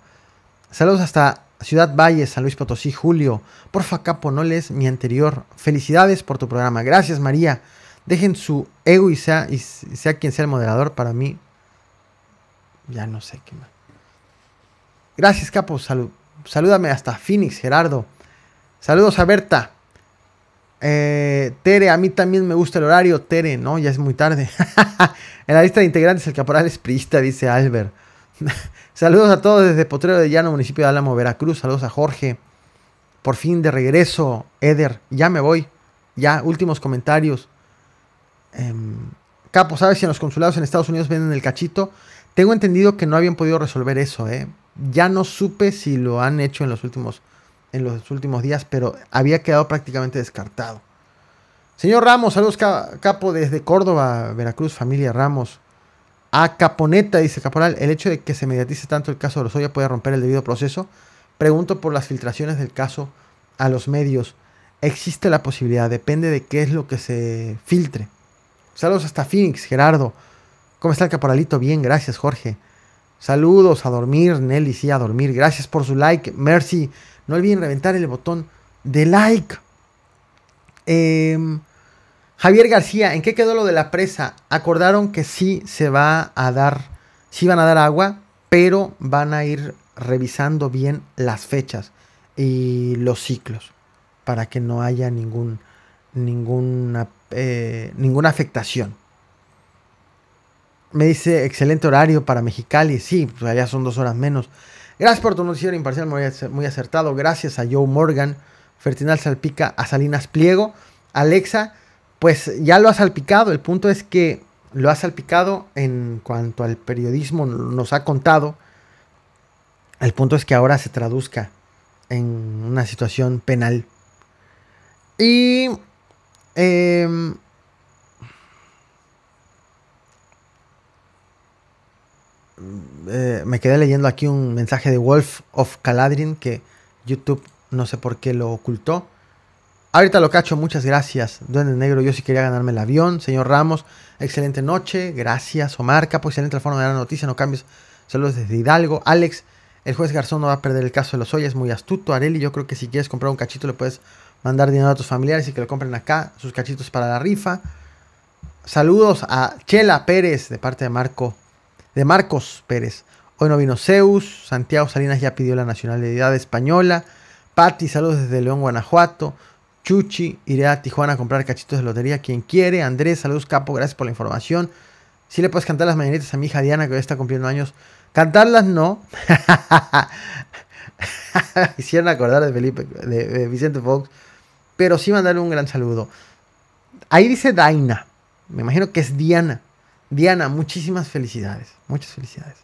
Saludos hasta Ciudad Valle, San Luis Potosí, Julio. Porfa, Capo, no lees mi anterior. Felicidades por tu programa. Gracias, María. Dejen su ego y sea, quien sea el moderador. Para mí, ya no sé qué más. Gracias, Capo. Salud. Salúdame hasta Phoenix, Gerardo. Saludos a Berta. Eh, Tere, a mí también me gusta el horario. Tere, no, ya es muy tarde. en la lista de integrantes, el caporal es priista, dice Albert. Saludos a todos desde Potrero de Llano, municipio de Álamo, Veracruz. Saludos a Jorge. Por fin de regreso, Eder. Ya me voy. Ya, últimos comentarios. Em, Capo, ¿sabes si en los consulados en Estados Unidos venden el cachito? Tengo entendido que no habían podido resolver eso, ¿eh? Ya no supe si lo han hecho en los últimos en los últimos días, pero había quedado prácticamente descartado. Señor Ramos, saludos capo desde Córdoba, Veracruz, familia Ramos. A Caponeta, dice Caporal, el hecho de que se mediatice tanto el caso de Lozoya puede romper el debido proceso. Pregunto por las filtraciones del caso a los medios. Existe la posibilidad, depende de qué es lo que se filtre. Saludos hasta Phoenix, Gerardo. ¿Cómo está el caporalito? Bien, gracias, Jorge. Saludos a dormir, Nelly, sí, a dormir. Gracias por su like. Mercy no olviden reventar el botón de like. Em, Javier García, ¿en qué quedó lo de la presa? Acordaron que sí se va a dar, sí van a dar agua, pero van a ir revisando bien las fechas y los ciclos para que no haya ningún, ninguna, eh, ninguna afectación. Me dice, excelente horario para Mexicali. Sí, pues allá son dos horas menos. Gracias por tu noticiero imparcial, muy acertado. Gracias a Joe Morgan. Fertinal salpica a Salinas Pliego. Alexa, pues ya lo ha salpicado. El punto es que lo ha salpicado en cuanto al periodismo nos ha contado. El punto es que ahora se traduzca en una situación penal. Y em, Eh, me quedé leyendo aquí un mensaje de Wolf of Caladrin que YouTube no sé por qué lo ocultó. Ahorita lo cacho, muchas gracias. Duende Negro, yo sí quería ganarme el avión. Señor Ramos, excelente noche. Gracias, Omar Capo, excelente la forma de dar la noticia, no cambios. Saludos desde Hidalgo. Alex, el juez Garzón no va a perder el caso de los ollas muy astuto. Areli, yo creo que si quieres comprar un cachito le puedes mandar dinero a tus familiares y que lo compren acá, sus cachitos para la rifa. Saludos a Chela Pérez de parte de Marco de Marcos Pérez. Hoy no vino Zeus, Santiago Salinas ya pidió la nacionalidad española. Patti, saludos desde León, Guanajuato. Chuchi, iré a Tijuana a comprar cachitos de lotería. Quien quiere. Andrés, saludos, capo, gracias por la información. Si le puedes cantar las mañanitas a mi hija Diana, que hoy está cumpliendo años. Cantarlas no. Hicieron acordar de Felipe, de, de, Vicente Fox. Pero sí mandarle un gran saludo. Ahí dice Daina. Me imagino que es Diana. Diana, muchísimas felicidades, muchas felicidades.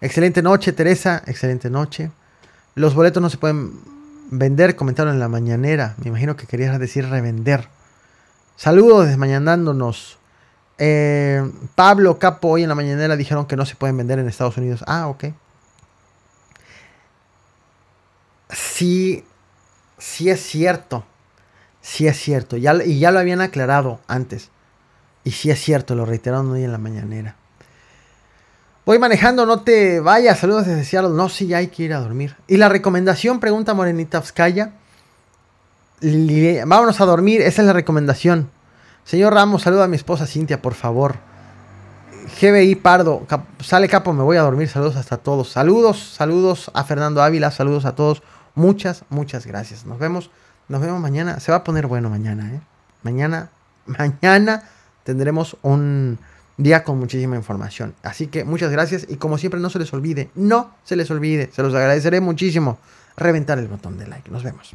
Excelente noche, Teresa, excelente noche. Los boletos no se pueden vender, comentaron en la mañanera. Me imagino que querías decir revender. Saludos desmañanándonos. Eh, Pablo Capo hoy en la mañanera dijeron que no se pueden vender en Estados Unidos. Ah, ok. Sí, sí es cierto. Sí es cierto. y ya lo habían aclarado antes. Y sí es cierto, lo reiteraron hoy en la mañanera. Voy manejando, no te vayas. Saludos desde Seattle. No, sí, ya hay que ir a dormir. Y la recomendación, pregunta Morenita Vskaya. Vámonos a dormir, esa es la recomendación. Señor Ramos, saluda a mi esposa Cintia, por favor. GBI Pardo, sale capo, me voy a dormir. Saludos hasta todos. Saludos, saludos a Fernando Ávila, saludos a todos. Muchas, muchas gracias. Nos vemos, nos vemos mañana. Se va a poner bueno mañana, ¿eh? Mañana, mañana tendremos un día con muchísima información. Así que muchas gracias y como siempre no se les olvide, no se les olvide, se los agradeceré muchísimo reventar el botón de like. Nos vemos.